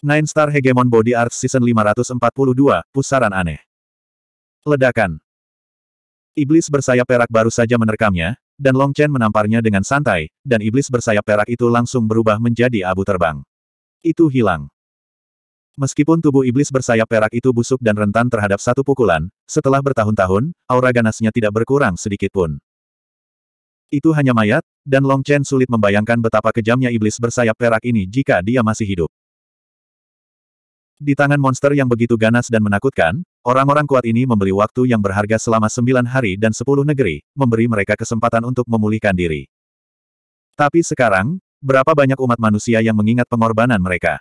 Nine Star Hegemon Body Arts Season 542, Pusaran Aneh. Ledakan. Iblis bersayap perak baru saja menerkamnya, dan Long Chen menamparnya dengan santai, dan iblis bersayap perak itu langsung berubah menjadi abu terbang. Itu hilang. Meskipun tubuh iblis bersayap perak itu busuk dan rentan terhadap satu pukulan, setelah bertahun-tahun, aura ganasnya tidak berkurang sedikit pun. Itu hanya mayat, dan Long Chen sulit membayangkan betapa kejamnya iblis bersayap perak ini jika dia masih hidup. Di tangan monster yang begitu ganas dan menakutkan, orang-orang kuat ini membeli waktu yang berharga selama sembilan hari dan sepuluh negeri, memberi mereka kesempatan untuk memulihkan diri. Tapi sekarang, berapa banyak umat manusia yang mengingat pengorbanan mereka?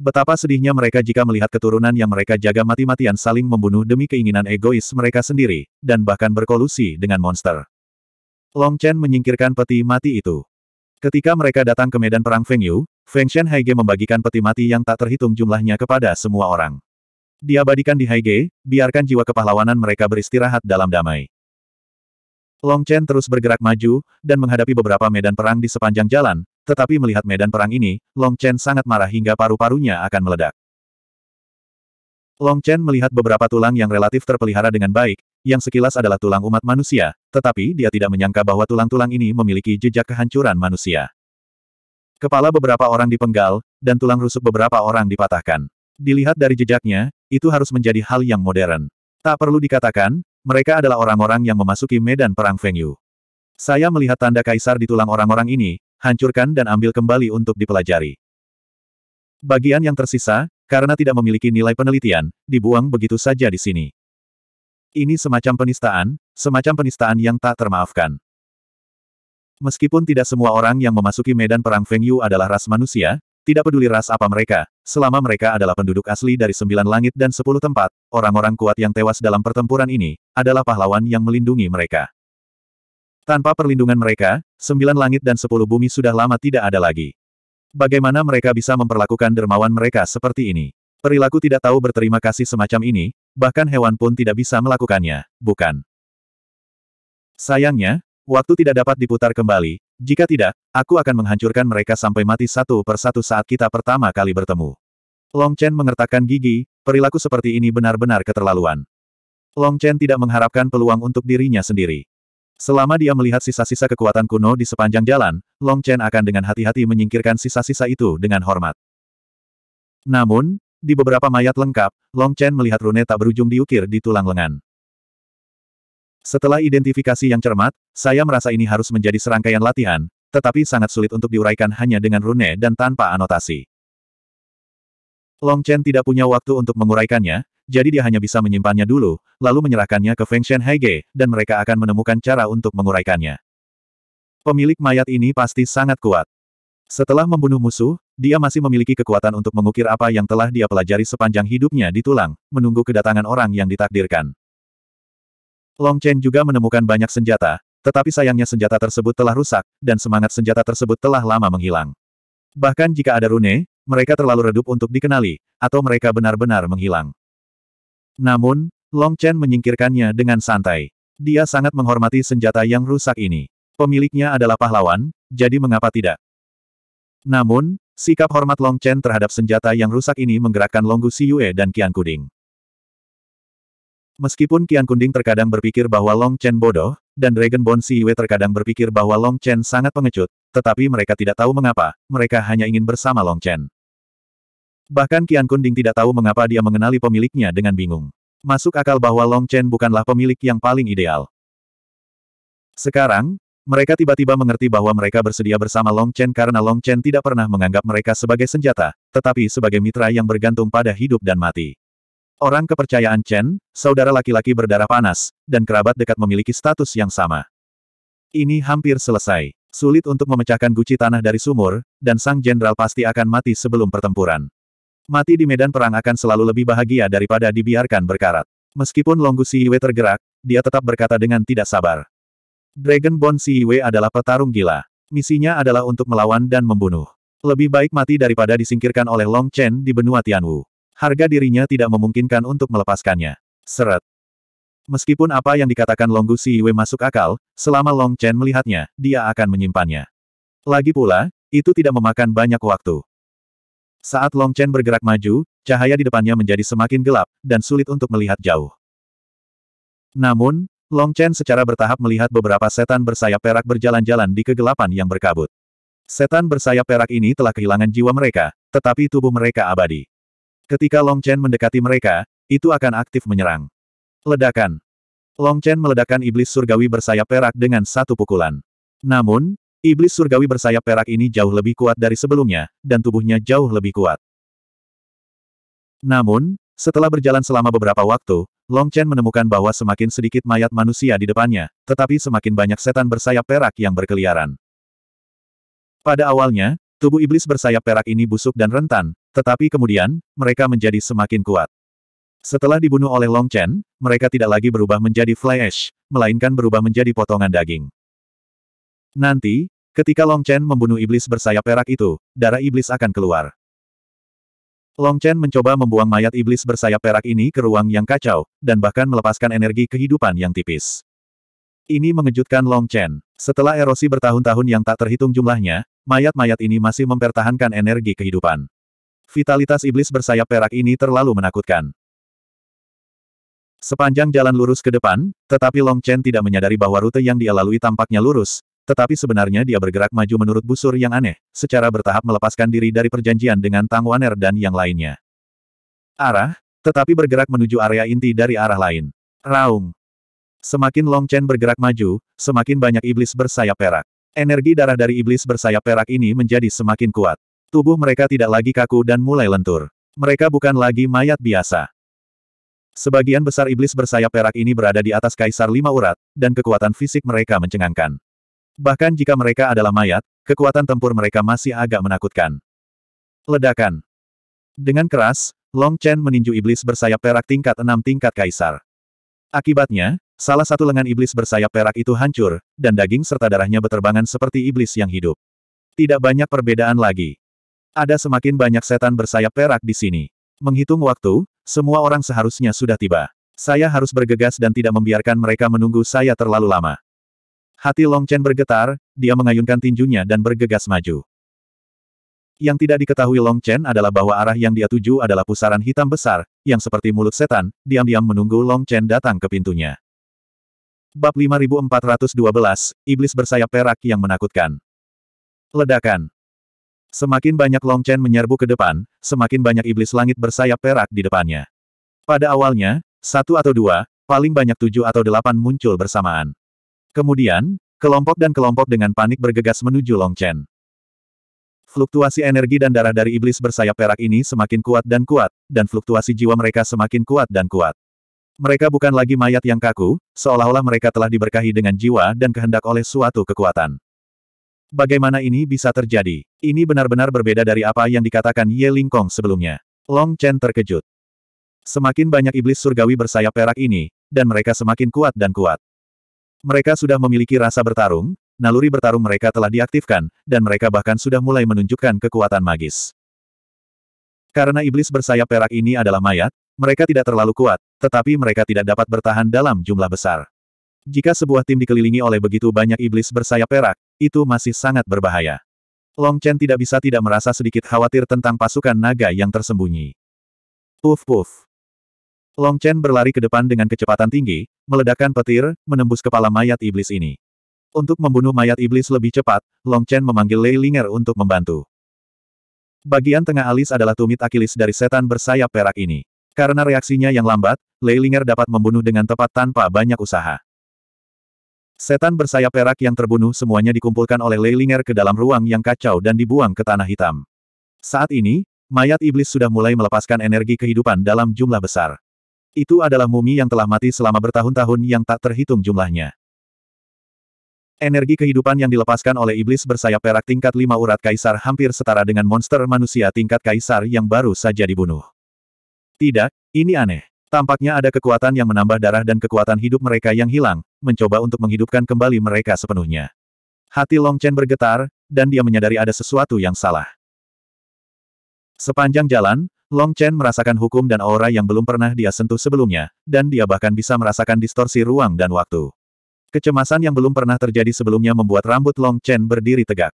Betapa sedihnya mereka jika melihat keturunan yang mereka jaga mati-matian saling membunuh demi keinginan egois mereka sendiri, dan bahkan berkolusi dengan monster. Long Chen menyingkirkan peti mati itu. Ketika mereka datang ke medan perang Feng Yu, Feng Shen Haige membagikan peti mati yang tak terhitung jumlahnya kepada semua orang. Diabadikan di Haige, biarkan jiwa kepahlawanan mereka beristirahat dalam damai. Long Chen terus bergerak maju, dan menghadapi beberapa medan perang di sepanjang jalan, tetapi melihat medan perang ini, Long Chen sangat marah hingga paru-parunya akan meledak. Long Chen melihat beberapa tulang yang relatif terpelihara dengan baik, yang sekilas adalah tulang umat manusia, tetapi dia tidak menyangka bahwa tulang-tulang ini memiliki jejak kehancuran manusia. Kepala beberapa orang dipenggal, dan tulang rusuk beberapa orang dipatahkan. Dilihat dari jejaknya, itu harus menjadi hal yang modern. Tak perlu dikatakan, mereka adalah orang-orang yang memasuki medan perang Feng Yu. Saya melihat tanda kaisar di tulang orang-orang ini, hancurkan dan ambil kembali untuk dipelajari. Bagian yang tersisa, karena tidak memiliki nilai penelitian, dibuang begitu saja di sini. Ini semacam penistaan, semacam penistaan yang tak termaafkan. Meskipun tidak semua orang yang memasuki medan perang Feng Yu adalah ras manusia, tidak peduli ras apa mereka, selama mereka adalah penduduk asli dari sembilan langit dan sepuluh tempat, orang-orang kuat yang tewas dalam pertempuran ini, adalah pahlawan yang melindungi mereka. Tanpa perlindungan mereka, sembilan langit dan sepuluh bumi sudah lama tidak ada lagi. Bagaimana mereka bisa memperlakukan dermawan mereka seperti ini? Perilaku tidak tahu berterima kasih semacam ini, bahkan hewan pun tidak bisa melakukannya, bukan? Sayangnya, waktu tidak dapat diputar kembali, jika tidak, aku akan menghancurkan mereka sampai mati satu per satu saat kita pertama kali bertemu. Long Chen mengertakkan gigi, perilaku seperti ini benar-benar keterlaluan. Long Chen tidak mengharapkan peluang untuk dirinya sendiri. Selama dia melihat sisa-sisa kekuatan kuno di sepanjang jalan, Long Chen akan dengan hati-hati menyingkirkan sisa-sisa itu dengan hormat. Namun, di beberapa mayat lengkap, Long Chen melihat rune tak berujung diukir di tulang lengan. Setelah identifikasi yang cermat, saya merasa ini harus menjadi serangkaian latihan, tetapi sangat sulit untuk diuraikan hanya dengan rune dan tanpa anotasi. Long Chen tidak punya waktu untuk menguraikannya, jadi dia hanya bisa menyimpannya dulu, lalu menyerahkannya ke Feng Shen Heige, dan mereka akan menemukan cara untuk menguraikannya. Pemilik mayat ini pasti sangat kuat. Setelah membunuh musuh, dia masih memiliki kekuatan untuk mengukir apa yang telah dia pelajari sepanjang hidupnya di tulang, menunggu kedatangan orang yang ditakdirkan. Long Chen juga menemukan banyak senjata, tetapi sayangnya senjata tersebut telah rusak, dan semangat senjata tersebut telah lama menghilang. Bahkan jika ada rune, mereka terlalu redup untuk dikenali, atau mereka benar-benar menghilang. Namun, Long Chen menyingkirkannya dengan santai. Dia sangat menghormati senjata yang rusak ini. Pemiliknya adalah pahlawan, jadi mengapa tidak? Namun, sikap hormat Long Chen terhadap senjata yang rusak ini menggerakkan Longgu Yue dan Qian Kuding. Meskipun Qian Kuding terkadang berpikir bahwa Long Chen bodoh, dan Dragon Bone Si Yue terkadang berpikir bahwa Long Chen sangat pengecut, tetapi mereka tidak tahu mengapa, mereka hanya ingin bersama Long Chen. Bahkan Qian Kunding tidak tahu mengapa dia mengenali pemiliknya dengan bingung. Masuk akal bahwa Long Chen bukanlah pemilik yang paling ideal. Sekarang, mereka tiba-tiba mengerti bahwa mereka bersedia bersama Long Chen karena Long Chen tidak pernah menganggap mereka sebagai senjata, tetapi sebagai mitra yang bergantung pada hidup dan mati. Orang kepercayaan Chen, saudara laki-laki berdarah panas, dan kerabat dekat memiliki status yang sama. Ini hampir selesai. Sulit untuk memecahkan guci tanah dari sumur, dan sang jenderal pasti akan mati sebelum pertempuran. Mati di medan perang akan selalu lebih bahagia daripada dibiarkan berkarat. Meskipun Longgu Siyue tergerak, dia tetap berkata dengan tidak sabar. Dragon Dragonborn Siwe adalah petarung gila. Misinya adalah untuk melawan dan membunuh. Lebih baik mati daripada disingkirkan oleh Long Chen di benua Tianwu. Harga dirinya tidak memungkinkan untuk melepaskannya. Seret. Meskipun apa yang dikatakan Long Gu Siwe masuk akal, selama Long Chen melihatnya, dia akan menyimpannya. Lagi pula, itu tidak memakan banyak waktu. Saat Long Chen bergerak maju, cahaya di depannya menjadi semakin gelap, dan sulit untuk melihat jauh. Namun, Long Chen secara bertahap melihat beberapa setan bersayap perak berjalan-jalan di kegelapan yang berkabut. Setan bersayap perak ini telah kehilangan jiwa mereka, tetapi tubuh mereka abadi. Ketika Long Chen mendekati mereka, itu akan aktif menyerang. Ledakan. Long Chen meledakkan iblis surgawi bersayap perak dengan satu pukulan. Namun, iblis surgawi bersayap perak ini jauh lebih kuat dari sebelumnya, dan tubuhnya jauh lebih kuat. Namun, setelah berjalan selama beberapa waktu, Long Chen menemukan bahwa semakin sedikit mayat manusia di depannya, tetapi semakin banyak setan bersayap perak yang berkeliaran. Pada awalnya, tubuh iblis bersayap perak ini busuk dan rentan, tetapi kemudian, mereka menjadi semakin kuat. Setelah dibunuh oleh Long Chen, mereka tidak lagi berubah menjadi fly ash, melainkan berubah menjadi potongan daging. Nanti, ketika Long Chen membunuh iblis bersayap perak itu, darah iblis akan keluar. Long Chen mencoba membuang mayat iblis bersayap perak ini ke ruang yang kacau, dan bahkan melepaskan energi kehidupan yang tipis. Ini mengejutkan Long Chen. Setelah erosi bertahun-tahun yang tak terhitung jumlahnya, mayat-mayat ini masih mempertahankan energi kehidupan. Vitalitas iblis bersayap perak ini terlalu menakutkan. Sepanjang jalan lurus ke depan, tetapi Long Chen tidak menyadari bahwa rute yang dia lalui tampaknya lurus, tetapi sebenarnya dia bergerak maju menurut busur yang aneh, secara bertahap melepaskan diri dari perjanjian dengan Tang Waner dan yang lainnya. Arah, tetapi bergerak menuju area inti dari arah lain. Raung. Semakin Long Chen bergerak maju, semakin banyak iblis bersayap perak. Energi darah dari iblis bersayap perak ini menjadi semakin kuat. Tubuh mereka tidak lagi kaku dan mulai lentur. Mereka bukan lagi mayat biasa. Sebagian besar iblis bersayap perak ini berada di atas kaisar lima urat, dan kekuatan fisik mereka mencengangkan. Bahkan jika mereka adalah mayat, kekuatan tempur mereka masih agak menakutkan. Ledakan. Dengan keras, Long Chen meninju iblis bersayap perak tingkat enam tingkat kaisar. Akibatnya, salah satu lengan iblis bersayap perak itu hancur, dan daging serta darahnya beterbangan seperti iblis yang hidup. Tidak banyak perbedaan lagi. Ada semakin banyak setan bersayap perak di sini. Menghitung waktu, semua orang seharusnya sudah tiba. Saya harus bergegas dan tidak membiarkan mereka menunggu saya terlalu lama. Hati Long Chen bergetar, dia mengayunkan tinjunya dan bergegas maju. Yang tidak diketahui Long Chen adalah bahwa arah yang dia tuju adalah pusaran hitam besar, yang seperti mulut setan, diam-diam menunggu Long Chen datang ke pintunya. Bab 5412, Iblis Bersayap Perak yang Menakutkan. Ledakan. Semakin banyak Long Chen menyerbu ke depan, semakin banyak iblis langit bersayap perak di depannya. Pada awalnya, satu atau dua, paling banyak tujuh atau delapan muncul bersamaan. Kemudian, kelompok dan kelompok dengan panik bergegas menuju Long Chen. Fluktuasi energi dan darah dari iblis bersayap perak ini semakin kuat dan kuat, dan fluktuasi jiwa mereka semakin kuat dan kuat. Mereka bukan lagi mayat yang kaku, seolah-olah mereka telah diberkahi dengan jiwa dan kehendak oleh suatu kekuatan. Bagaimana ini bisa terjadi? Ini benar-benar berbeda dari apa yang dikatakan Ye Lingkong sebelumnya. Long Chen terkejut. Semakin banyak iblis surgawi bersayap perak ini, dan mereka semakin kuat dan kuat. Mereka sudah memiliki rasa bertarung, naluri bertarung mereka telah diaktifkan, dan mereka bahkan sudah mulai menunjukkan kekuatan magis. Karena iblis bersayap perak ini adalah mayat, mereka tidak terlalu kuat, tetapi mereka tidak dapat bertahan dalam jumlah besar. Jika sebuah tim dikelilingi oleh begitu banyak iblis bersayap perak, itu masih sangat berbahaya. Long Chen tidak bisa tidak merasa sedikit khawatir tentang pasukan naga yang tersembunyi. Puf puf. Long Chen berlari ke depan dengan kecepatan tinggi, meledakkan petir, menembus kepala mayat iblis ini. Untuk membunuh mayat iblis lebih cepat, Long Chen memanggil Lei Linger untuk membantu. Bagian tengah alis adalah tumit akilis dari setan bersayap perak ini. Karena reaksinya yang lambat, Lei Linger dapat membunuh dengan tepat tanpa banyak usaha. Setan bersayap perak yang terbunuh semuanya dikumpulkan oleh Lei Linger ke dalam ruang yang kacau dan dibuang ke tanah hitam. Saat ini, mayat iblis sudah mulai melepaskan energi kehidupan dalam jumlah besar. Itu adalah mumi yang telah mati selama bertahun-tahun yang tak terhitung jumlahnya. Energi kehidupan yang dilepaskan oleh iblis bersayap perak tingkat lima urat kaisar hampir setara dengan monster manusia tingkat kaisar yang baru saja dibunuh. Tidak, ini aneh. Tampaknya ada kekuatan yang menambah darah dan kekuatan hidup mereka yang hilang, mencoba untuk menghidupkan kembali mereka sepenuhnya. Hati Long Chen bergetar, dan dia menyadari ada sesuatu yang salah. Sepanjang jalan, Long Chen merasakan hukum dan aura yang belum pernah dia sentuh sebelumnya, dan dia bahkan bisa merasakan distorsi ruang dan waktu. Kecemasan yang belum pernah terjadi sebelumnya membuat rambut Long Chen berdiri tegak.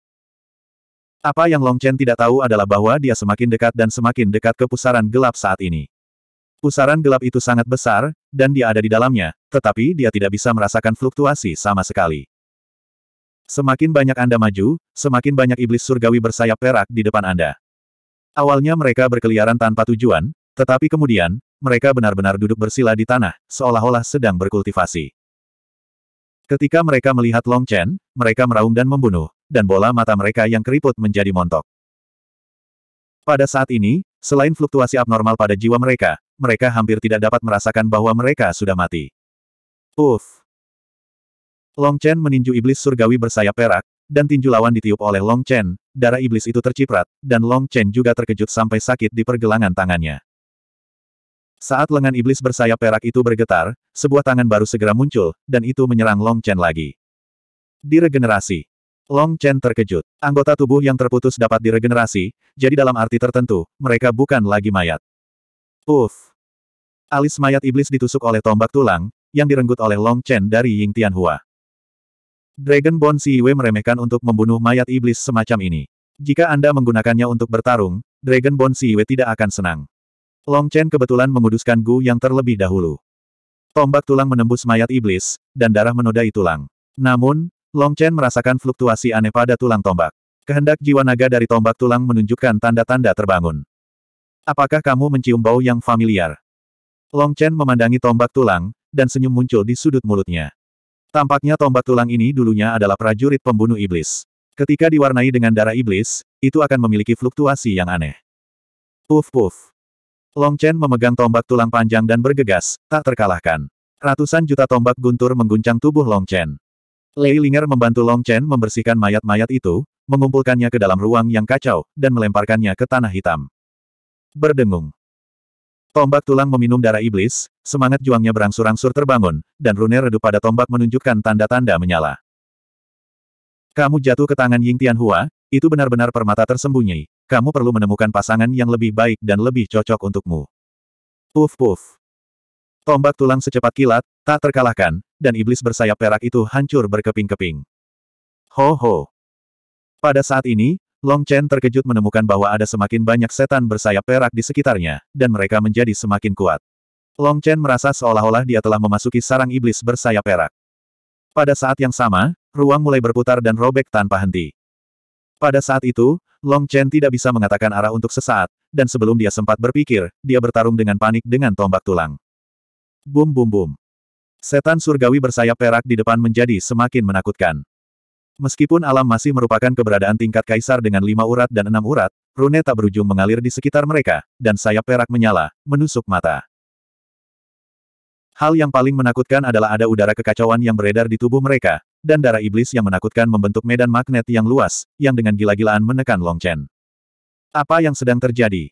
Apa yang Long Chen tidak tahu adalah bahwa dia semakin dekat dan semakin dekat ke pusaran gelap saat ini. Pusaran gelap itu sangat besar, dan dia ada di dalamnya, tetapi dia tidak bisa merasakan fluktuasi sama sekali. Semakin banyak Anda maju, semakin banyak iblis surgawi bersayap perak di depan Anda. Awalnya mereka berkeliaran tanpa tujuan, tetapi kemudian, mereka benar-benar duduk bersila di tanah, seolah-olah sedang berkultivasi. Ketika mereka melihat Long Chen, mereka meraung dan membunuh, dan bola mata mereka yang keriput menjadi montok. Pada saat ini, selain fluktuasi abnormal pada jiwa mereka, mereka hampir tidak dapat merasakan bahwa mereka sudah mati. Uff! Long Chen meninju iblis surgawi bersayap perak, dan tinju lawan ditiup oleh Long Chen, darah iblis itu terciprat, dan Long Chen juga terkejut sampai sakit di pergelangan tangannya. Saat lengan iblis bersayap perak itu bergetar, sebuah tangan baru segera muncul, dan itu menyerang Long Chen lagi. Diregenerasi. Long Chen terkejut. Anggota tubuh yang terputus dapat diregenerasi, jadi dalam arti tertentu, mereka bukan lagi mayat. Uff. Alis mayat iblis ditusuk oleh tombak tulang, yang direnggut oleh Long Chen dari Ying Tianhua. Dragon Dragonborn Siwe meremehkan untuk membunuh mayat iblis semacam ini. Jika Anda menggunakannya untuk bertarung, Dragon Dragonborn Siwe tidak akan senang. Long Chen kebetulan menguduskan Gu yang terlebih dahulu. Tombak tulang menembus mayat iblis, dan darah menodai tulang. Namun, Long Chen merasakan fluktuasi aneh pada tulang tombak. Kehendak jiwa naga dari tombak tulang menunjukkan tanda-tanda terbangun. Apakah kamu mencium bau yang familiar? Long Chen memandangi tombak tulang, dan senyum muncul di sudut mulutnya. Tampaknya tombak tulang ini dulunya adalah prajurit pembunuh iblis. Ketika diwarnai dengan darah iblis, itu akan memiliki fluktuasi yang aneh. Puf puf. Long Chen memegang tombak tulang panjang dan bergegas, tak terkalahkan. Ratusan juta tombak guntur mengguncang tubuh Long Chen. Lei Linger membantu Long Chen membersihkan mayat-mayat itu, mengumpulkannya ke dalam ruang yang kacau, dan melemparkannya ke tanah hitam. Berdengung. Tombak tulang meminum darah iblis, semangat juangnya berangsur-angsur terbangun, dan rune redup pada tombak menunjukkan tanda-tanda menyala. Kamu jatuh ke tangan Ying Tian Hua, itu benar-benar permata tersembunyi. Kamu perlu menemukan pasangan yang lebih baik dan lebih cocok untukmu. Puf puf. Tombak tulang secepat kilat, tak terkalahkan, dan iblis bersayap perak itu hancur berkeping-keping. Ho ho. Pada saat ini, Long Chen terkejut menemukan bahwa ada semakin banyak setan bersayap perak di sekitarnya, dan mereka menjadi semakin kuat. Long Chen merasa seolah-olah dia telah memasuki sarang iblis bersayap perak. Pada saat yang sama, ruang mulai berputar dan robek tanpa henti. Pada saat itu, Long Chen tidak bisa mengatakan arah untuk sesaat, dan sebelum dia sempat berpikir, dia bertarung dengan panik dengan tombak tulang. Bum bum bum. Setan surgawi bersayap perak di depan menjadi semakin menakutkan. Meskipun alam masih merupakan keberadaan tingkat kaisar dengan lima urat dan enam urat, rune tak berujung mengalir di sekitar mereka, dan sayap perak menyala, menusuk mata. Hal yang paling menakutkan adalah ada udara kekacauan yang beredar di tubuh mereka, dan darah iblis yang menakutkan membentuk medan magnet yang luas, yang dengan gila-gilaan menekan Long Chen. Apa yang sedang terjadi?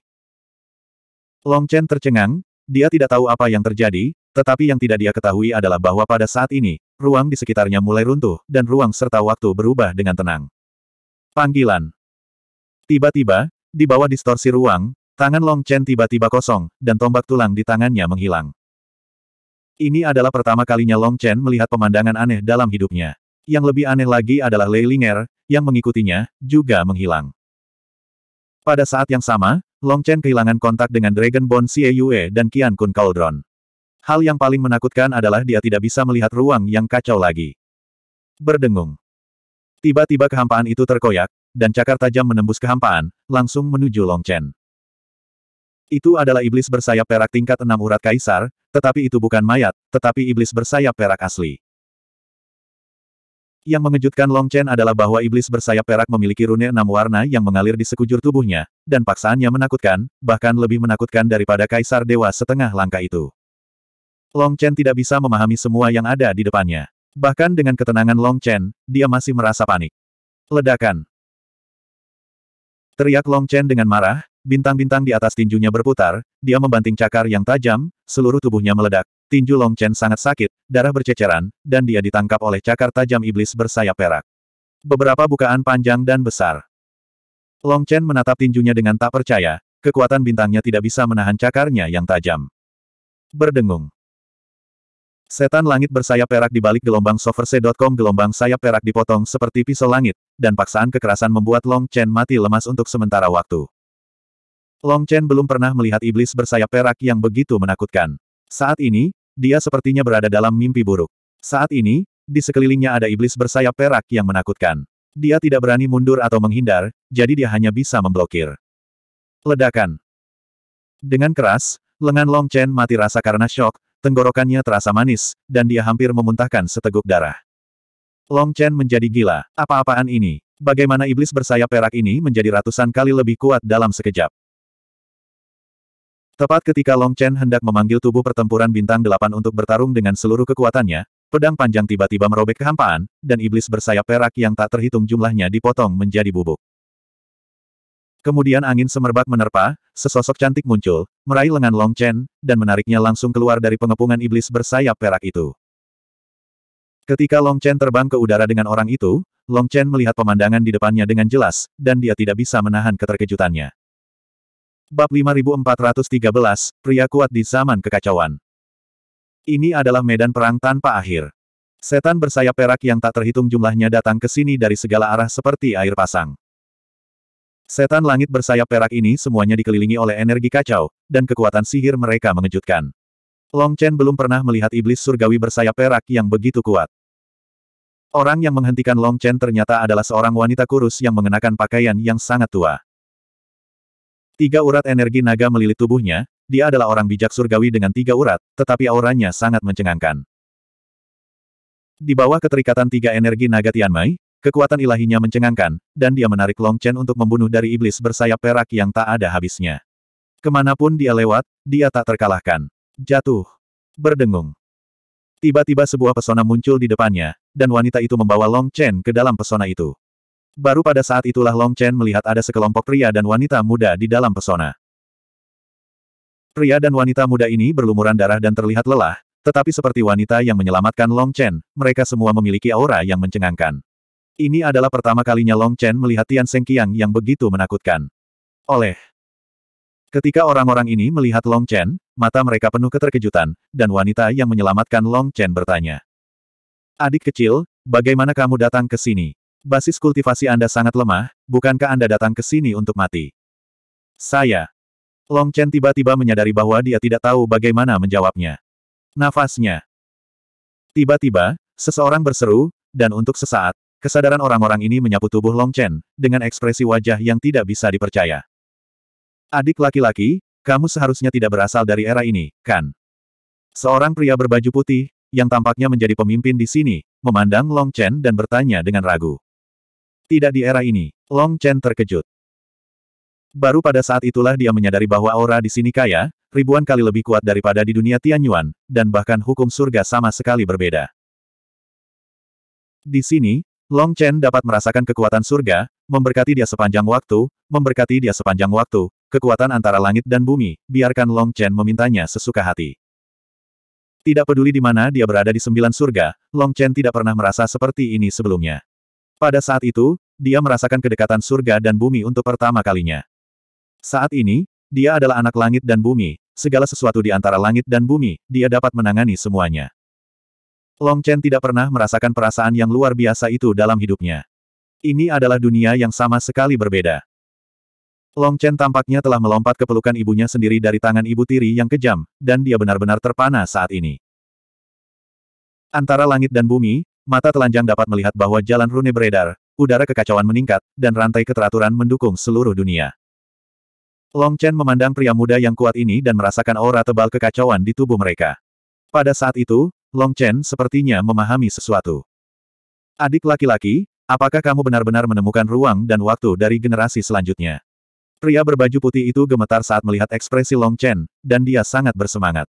Long Chen tercengang, dia tidak tahu apa yang terjadi, tetapi yang tidak dia ketahui adalah bahwa pada saat ini, ruang di sekitarnya mulai runtuh, dan ruang serta waktu berubah dengan tenang. Panggilan. Tiba-tiba, di bawah distorsi ruang, tangan Long Chen tiba-tiba kosong, dan tombak tulang di tangannya menghilang. Ini adalah pertama kalinya Long Chen melihat pemandangan aneh dalam hidupnya. Yang lebih aneh lagi adalah Lei Linger, yang mengikutinya, juga menghilang. Pada saat yang sama, Long Chen kehilangan kontak dengan Dragon Bone Xie Yue dan Qian Kun Cauldron. Hal yang paling menakutkan adalah dia tidak bisa melihat ruang yang kacau lagi. Berdengung. Tiba-tiba kehampaan itu terkoyak, dan cakar tajam menembus kehampaan, langsung menuju Long Chen. Itu adalah iblis bersayap perak tingkat enam urat kaisar, tetapi itu bukan mayat, tetapi iblis bersayap perak asli. Yang mengejutkan Long Chen adalah bahwa iblis bersayap perak memiliki rune enam warna yang mengalir di sekujur tubuhnya, dan paksaannya menakutkan, bahkan lebih menakutkan daripada kaisar dewa setengah langkah itu. Long Chen tidak bisa memahami semua yang ada di depannya. Bahkan dengan ketenangan Long Chen, dia masih merasa panik. Ledakan. Teriak Long Chen dengan marah, bintang-bintang di atas tinjunya berputar, dia membanting cakar yang tajam, seluruh tubuhnya meledak. Tinju Long Chen sangat sakit, darah berceceran, dan dia ditangkap oleh cakar tajam iblis bersayap perak. Beberapa bukaan panjang dan besar. Long Chen menatap tinjunya dengan tak percaya, kekuatan bintangnya tidak bisa menahan cakarnya yang tajam. Berdengung. Setan langit bersayap perak di balik gelombang soverse.com gelombang sayap perak dipotong seperti pisau langit, dan paksaan kekerasan membuat Long Chen mati lemas untuk sementara waktu. Long Chen belum pernah melihat iblis bersayap perak yang begitu menakutkan. Saat ini, dia sepertinya berada dalam mimpi buruk. Saat ini, di sekelilingnya ada iblis bersayap perak yang menakutkan. Dia tidak berani mundur atau menghindar, jadi dia hanya bisa memblokir. Ledakan. Dengan keras, lengan Long Chen mati rasa karena shock, tenggorokannya terasa manis, dan dia hampir memuntahkan seteguk darah. Long Chen menjadi gila, apa-apaan ini, bagaimana iblis bersayap perak ini menjadi ratusan kali lebih kuat dalam sekejap. Tepat ketika Long Chen hendak memanggil tubuh pertempuran bintang delapan untuk bertarung dengan seluruh kekuatannya, pedang panjang tiba-tiba merobek kehampaan, dan iblis bersayap perak yang tak terhitung jumlahnya dipotong menjadi bubuk. Kemudian angin semerbak menerpa, sesosok cantik muncul, meraih lengan Long Chen, dan menariknya langsung keluar dari pengepungan iblis bersayap perak itu. Ketika Long Chen terbang ke udara dengan orang itu, Long Chen melihat pemandangan di depannya dengan jelas, dan dia tidak bisa menahan keterkejutannya. Bab 5413, Pria Kuat di Zaman Kekacauan Ini adalah medan perang tanpa akhir. Setan bersayap perak yang tak terhitung jumlahnya datang ke sini dari segala arah seperti air pasang. Setan langit bersayap perak ini semuanya dikelilingi oleh energi kacau, dan kekuatan sihir mereka mengejutkan. Long Chen belum pernah melihat iblis surgawi bersayap perak yang begitu kuat. Orang yang menghentikan Long Chen ternyata adalah seorang wanita kurus yang mengenakan pakaian yang sangat tua. Tiga urat energi naga melilit tubuhnya, dia adalah orang bijak surgawi dengan tiga urat, tetapi auranya sangat mencengangkan. Di bawah keterikatan tiga energi naga Tianmai, Kekuatan ilahinya mencengangkan, dan dia menarik Long Chen untuk membunuh dari iblis bersayap perak yang tak ada habisnya. Kemanapun dia lewat, dia tak terkalahkan. Jatuh. Berdengung. Tiba-tiba sebuah pesona muncul di depannya, dan wanita itu membawa Long Chen ke dalam pesona itu. Baru pada saat itulah Long Chen melihat ada sekelompok pria dan wanita muda di dalam pesona. Pria dan wanita muda ini berlumuran darah dan terlihat lelah, tetapi seperti wanita yang menyelamatkan Long Chen, mereka semua memiliki aura yang mencengangkan. Ini adalah pertama kalinya Long Chen melihat Tian Seng Qiang yang begitu menakutkan. Oleh. Ketika orang-orang ini melihat Long Chen, mata mereka penuh keterkejutan, dan wanita yang menyelamatkan Long Chen bertanya. Adik kecil, bagaimana kamu datang ke sini? Basis kultivasi Anda sangat lemah, bukankah Anda datang ke sini untuk mati? Saya. Long Chen tiba-tiba menyadari bahwa dia tidak tahu bagaimana menjawabnya. Nafasnya. Tiba-tiba, seseorang berseru, dan untuk sesaat, Kesadaran orang-orang ini menyapu tubuh Long Chen, dengan ekspresi wajah yang tidak bisa dipercaya. Adik laki-laki, kamu seharusnya tidak berasal dari era ini, kan? Seorang pria berbaju putih, yang tampaknya menjadi pemimpin di sini, memandang Long Chen dan bertanya dengan ragu. Tidak di era ini, Long Chen terkejut. Baru pada saat itulah dia menyadari bahwa aura di sini kaya, ribuan kali lebih kuat daripada di dunia Tianyuan, dan bahkan hukum surga sama sekali berbeda. Di sini, Long Chen dapat merasakan kekuatan surga, memberkati dia sepanjang waktu, memberkati dia sepanjang waktu, kekuatan antara langit dan bumi, biarkan Long Chen memintanya sesuka hati. Tidak peduli di mana dia berada di sembilan surga, Long Chen tidak pernah merasa seperti ini sebelumnya. Pada saat itu, dia merasakan kedekatan surga dan bumi untuk pertama kalinya. Saat ini, dia adalah anak langit dan bumi, segala sesuatu di antara langit dan bumi, dia dapat menangani semuanya. Long Chen tidak pernah merasakan perasaan yang luar biasa itu dalam hidupnya. Ini adalah dunia yang sama sekali berbeda. Long Chen tampaknya telah melompat ke pelukan ibunya sendiri dari tangan ibu tiri yang kejam, dan dia benar-benar terpana saat ini. Antara langit dan bumi, mata telanjang dapat melihat bahwa jalan rune beredar, udara kekacauan meningkat, dan rantai keteraturan mendukung seluruh dunia. Long Chen memandang pria muda yang kuat ini dan merasakan aura tebal kekacauan di tubuh mereka. Pada saat itu, Long Chen sepertinya memahami sesuatu. Adik laki-laki, apakah kamu benar-benar menemukan ruang dan waktu dari generasi selanjutnya? Pria berbaju putih itu gemetar saat melihat ekspresi Long Chen, dan dia sangat bersemangat.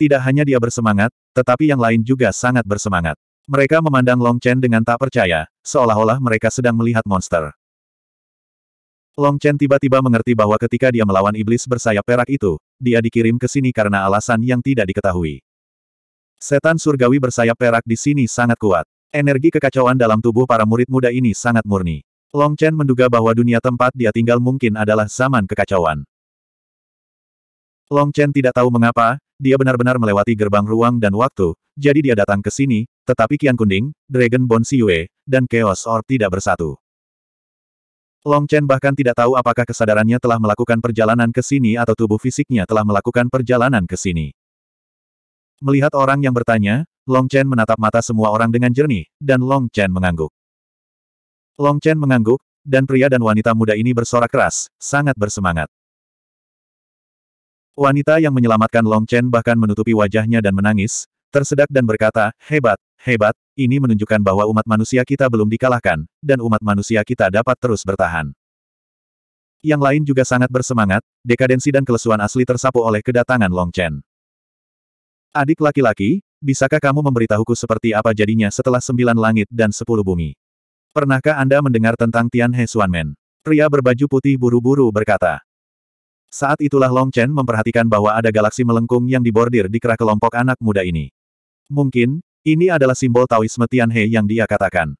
Tidak hanya dia bersemangat, tetapi yang lain juga sangat bersemangat. Mereka memandang Long Chen dengan tak percaya, seolah-olah mereka sedang melihat monster. Long Chen tiba-tiba mengerti bahwa ketika dia melawan iblis bersayap perak itu, dia dikirim ke sini karena alasan yang tidak diketahui. Setan surgawi bersayap perak di sini sangat kuat. Energi kekacauan dalam tubuh para murid muda ini sangat murni. Long Chen menduga bahwa dunia tempat dia tinggal mungkin adalah zaman kekacauan. Long Chen tidak tahu mengapa, dia benar-benar melewati gerbang ruang dan waktu, jadi dia datang ke sini, tetapi Kian Kunding, Dragon Bone Siyue, dan Chaos Orb tidak bersatu. Long Chen bahkan tidak tahu apakah kesadarannya telah melakukan perjalanan ke sini atau tubuh fisiknya telah melakukan perjalanan ke sini. Melihat orang yang bertanya, Long Chen menatap mata semua orang dengan jernih, dan Long Chen mengangguk. Long Chen mengangguk, dan pria dan wanita muda ini bersorak keras, sangat bersemangat. Wanita yang menyelamatkan Long Chen bahkan menutupi wajahnya dan menangis, tersedak dan berkata, hebat, hebat, ini menunjukkan bahwa umat manusia kita belum dikalahkan, dan umat manusia kita dapat terus bertahan. Yang lain juga sangat bersemangat, dekadensi dan kelesuan asli tersapu oleh kedatangan Long Chen. Adik laki-laki, bisakah kamu memberitahuku seperti apa jadinya setelah sembilan langit dan sepuluh bumi? Pernahkah Anda mendengar tentang Tian He Xuanmen? Pria berbaju putih buru-buru berkata. Saat itulah Long Chen memperhatikan bahwa ada galaksi melengkung yang dibordir di kerah kelompok anak muda ini. Mungkin, ini adalah simbol Taoisme Tian He yang dia katakan.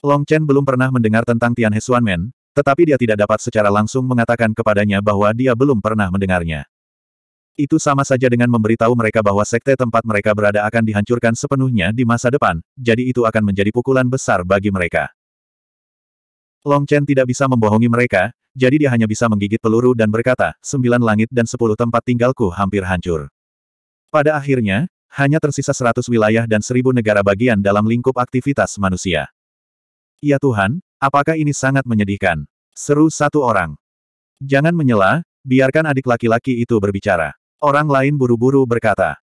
Long Chen belum pernah mendengar tentang Tian He Xuanmen, tetapi dia tidak dapat secara langsung mengatakan kepadanya bahwa dia belum pernah mendengarnya. Itu sama saja dengan memberitahu mereka bahwa sekte tempat mereka berada akan dihancurkan sepenuhnya di masa depan, jadi itu akan menjadi pukulan besar bagi mereka. Long Chen tidak bisa membohongi mereka, jadi dia hanya bisa menggigit peluru dan berkata, sembilan langit dan sepuluh tempat tinggalku hampir hancur. Pada akhirnya, hanya tersisa seratus wilayah dan seribu negara bagian dalam lingkup aktivitas manusia. Ya Tuhan, apakah ini sangat menyedihkan? Seru satu orang. Jangan menyela, biarkan adik laki-laki itu berbicara. Orang lain buru-buru berkata.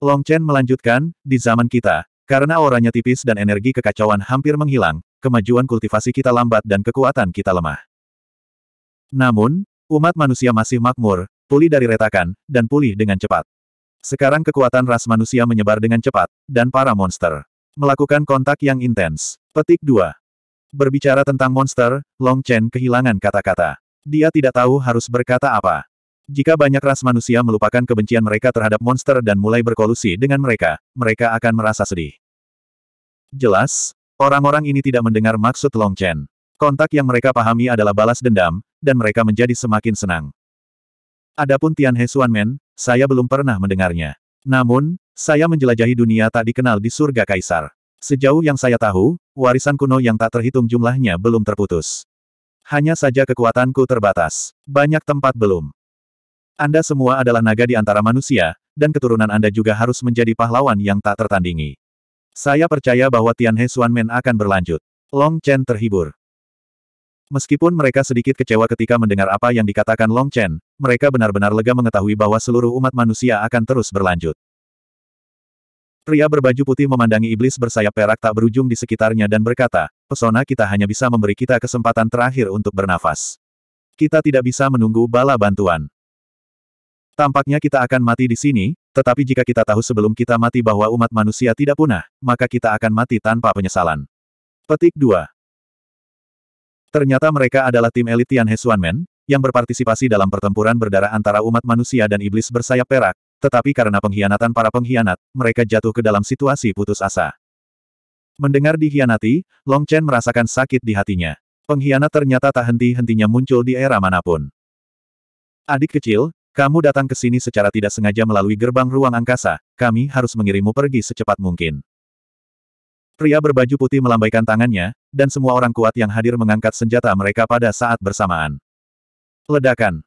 Long Chen melanjutkan, di zaman kita, karena orangnya tipis dan energi kekacauan hampir menghilang, kemajuan kultivasi kita lambat dan kekuatan kita lemah. Namun, umat manusia masih makmur, pulih dari retakan, dan pulih dengan cepat. Sekarang kekuatan ras manusia menyebar dengan cepat, dan para monster melakukan kontak yang intens. Petik 2. Berbicara tentang monster, Long Chen kehilangan kata-kata. Dia tidak tahu harus berkata apa. Jika banyak ras manusia melupakan kebencian mereka terhadap monster dan mulai berkolusi dengan mereka, mereka akan merasa sedih. Jelas, orang-orang ini tidak mendengar maksud Long Chen. Kontak yang mereka pahami adalah balas dendam, dan mereka menjadi semakin senang. Adapun Tian He Men, saya belum pernah mendengarnya. Namun, saya menjelajahi dunia tak dikenal di surga kaisar. Sejauh yang saya tahu, warisan kuno yang tak terhitung jumlahnya belum terputus. Hanya saja kekuatanku terbatas. Banyak tempat belum. Anda semua adalah naga di antara manusia, dan keturunan Anda juga harus menjadi pahlawan yang tak tertandingi. Saya percaya bahwa Tian He Men akan berlanjut. Long Chen terhibur. Meskipun mereka sedikit kecewa ketika mendengar apa yang dikatakan Long Chen, mereka benar-benar lega mengetahui bahwa seluruh umat manusia akan terus berlanjut. Pria berbaju putih memandangi iblis bersayap perak tak berujung di sekitarnya dan berkata, pesona kita hanya bisa memberi kita kesempatan terakhir untuk bernafas. Kita tidak bisa menunggu bala bantuan. Tampaknya kita akan mati di sini, tetapi jika kita tahu sebelum kita mati bahwa umat manusia tidak punah, maka kita akan mati tanpa penyesalan. Petik 2. Ternyata mereka adalah tim elit Tian Hesuanmen yang berpartisipasi dalam pertempuran berdarah antara umat manusia dan iblis bersayap perak, tetapi karena pengkhianatan para pengkhianat, mereka jatuh ke dalam situasi putus asa. Mendengar dikhianati, Long Chen merasakan sakit di hatinya. Pengkhianat ternyata tak henti-hentinya muncul di era manapun. Adik kecil, kamu datang ke sini secara tidak sengaja melalui gerbang ruang angkasa, kami harus mengirimmu pergi secepat mungkin. Pria berbaju putih melambaikan tangannya, dan semua orang kuat yang hadir mengangkat senjata mereka pada saat bersamaan. Ledakan.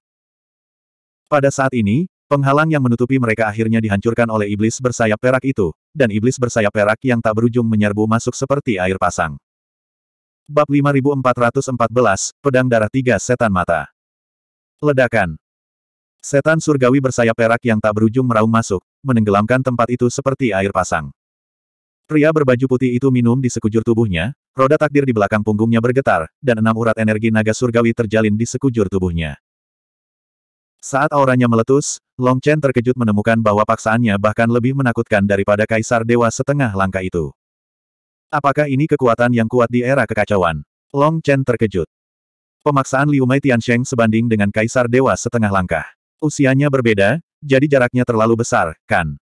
Pada saat ini, penghalang yang menutupi mereka akhirnya dihancurkan oleh iblis bersayap perak itu, dan iblis bersayap perak yang tak berujung menyerbu masuk seperti air pasang. Bab 5414, Pedang Darah Tiga Setan Mata. Ledakan. Setan surgawi bersayap perak yang tak berujung meraung masuk, menenggelamkan tempat itu seperti air pasang. Pria berbaju putih itu minum di sekujur tubuhnya, roda takdir di belakang punggungnya bergetar, dan enam urat energi naga surgawi terjalin di sekujur tubuhnya. Saat auranya meletus, Long Chen terkejut menemukan bahwa paksaannya bahkan lebih menakutkan daripada kaisar dewa setengah langkah itu. Apakah ini kekuatan yang kuat di era kekacauan? Long Chen terkejut. Pemaksaan Liu Mai Tiansheng sebanding dengan kaisar dewa setengah langkah. Usianya berbeda, jadi jaraknya terlalu besar, kan?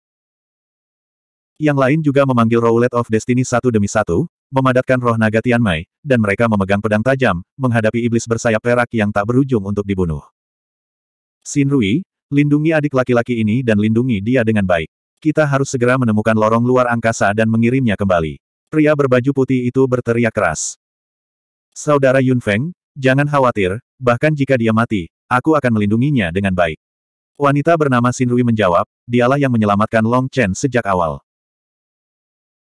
Yang lain juga memanggil Roulette of Destiny satu demi satu, memadatkan roh naga Tianmai, dan mereka memegang pedang tajam, menghadapi iblis bersayap perak yang tak berujung untuk dibunuh. Xin Rui, lindungi adik laki-laki ini dan lindungi dia dengan baik. Kita harus segera menemukan lorong luar angkasa dan mengirimnya kembali. Pria berbaju putih itu berteriak keras. Saudara Yun Feng, jangan khawatir, bahkan jika dia mati, aku akan melindunginya dengan baik. Wanita bernama Sinrui menjawab, dialah yang menyelamatkan Long Chen sejak awal.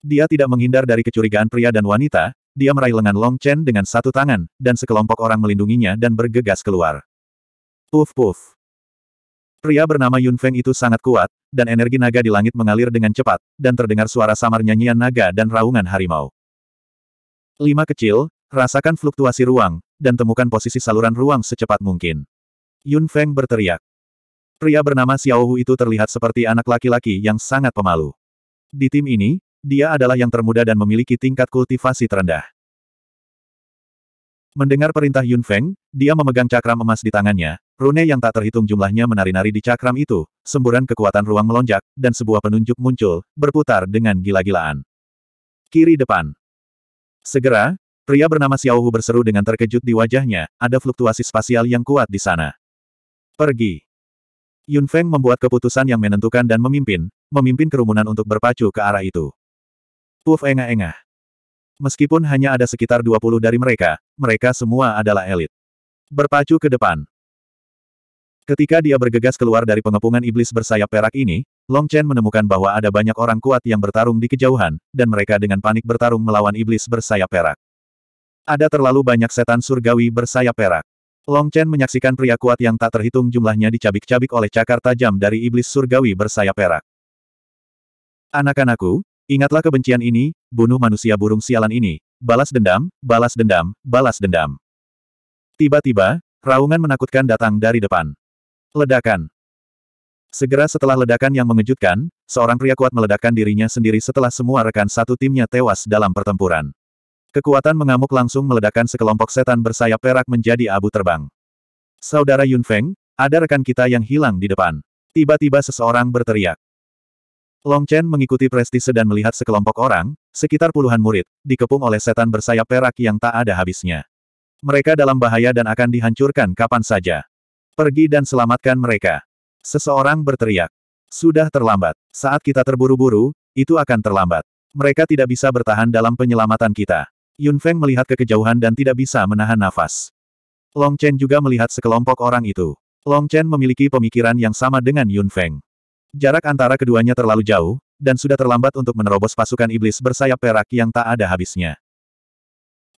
Dia tidak menghindar dari kecurigaan pria dan wanita, dia meraih lengan Long Chen dengan satu tangan, dan sekelompok orang melindunginya dan bergegas keluar. Puf puf. Pria bernama Yun Feng itu sangat kuat, dan energi naga di langit mengalir dengan cepat, dan terdengar suara samar nyanyian naga dan raungan harimau. Lima kecil, rasakan fluktuasi ruang, dan temukan posisi saluran ruang secepat mungkin. Yun Feng berteriak. Pria bernama Xiao Hu itu terlihat seperti anak laki-laki yang sangat pemalu. Di tim ini, dia adalah yang termuda dan memiliki tingkat kultivasi terendah. Mendengar perintah Yun Feng, dia memegang cakram emas di tangannya, rune yang tak terhitung jumlahnya menari-nari di cakram itu, semburan kekuatan ruang melonjak, dan sebuah penunjuk muncul, berputar dengan gila-gilaan. Kiri depan. Segera, pria bernama Xiao Hu berseru dengan terkejut di wajahnya, ada fluktuasi spasial yang kuat di sana. Pergi. Yun Feng membuat keputusan yang menentukan dan memimpin, memimpin kerumunan untuk berpacu ke arah itu. Puf engah-engah. Meskipun hanya ada sekitar 20 dari mereka, mereka semua adalah elit. Berpacu ke depan. Ketika dia bergegas keluar dari pengepungan iblis bersayap perak ini, Long Chen menemukan bahwa ada banyak orang kuat yang bertarung di kejauhan, dan mereka dengan panik bertarung melawan iblis bersayap perak. Ada terlalu banyak setan surgawi bersayap perak. Long Chen menyaksikan pria kuat yang tak terhitung jumlahnya dicabik-cabik oleh cakar tajam dari iblis surgawi bersayap perak. Anak-anakku, ingatlah kebencian ini, bunuh manusia burung sialan ini, balas dendam, balas dendam, balas dendam. Tiba-tiba, raungan menakutkan datang dari depan. Ledakan. Segera setelah ledakan yang mengejutkan, seorang pria kuat meledakkan dirinya sendiri setelah semua rekan satu timnya tewas dalam pertempuran. Kekuatan mengamuk langsung meledakkan sekelompok setan bersayap perak menjadi abu terbang. Saudara Yun Feng, ada rekan kita yang hilang di depan. Tiba-tiba seseorang berteriak. Long Chen mengikuti prestise dan melihat sekelompok orang, sekitar puluhan murid, dikepung oleh setan bersayap perak yang tak ada habisnya. Mereka dalam bahaya dan akan dihancurkan kapan saja. Pergi dan selamatkan mereka. Seseorang berteriak. Sudah terlambat. Saat kita terburu-buru, itu akan terlambat. Mereka tidak bisa bertahan dalam penyelamatan kita. Yun Feng melihat ke kejauhan dan tidak bisa menahan nafas. Long Chen juga melihat sekelompok orang itu. Long Chen memiliki pemikiran yang sama dengan Yun Feng. Jarak antara keduanya terlalu jauh, dan sudah terlambat untuk menerobos pasukan iblis bersayap perak yang tak ada habisnya.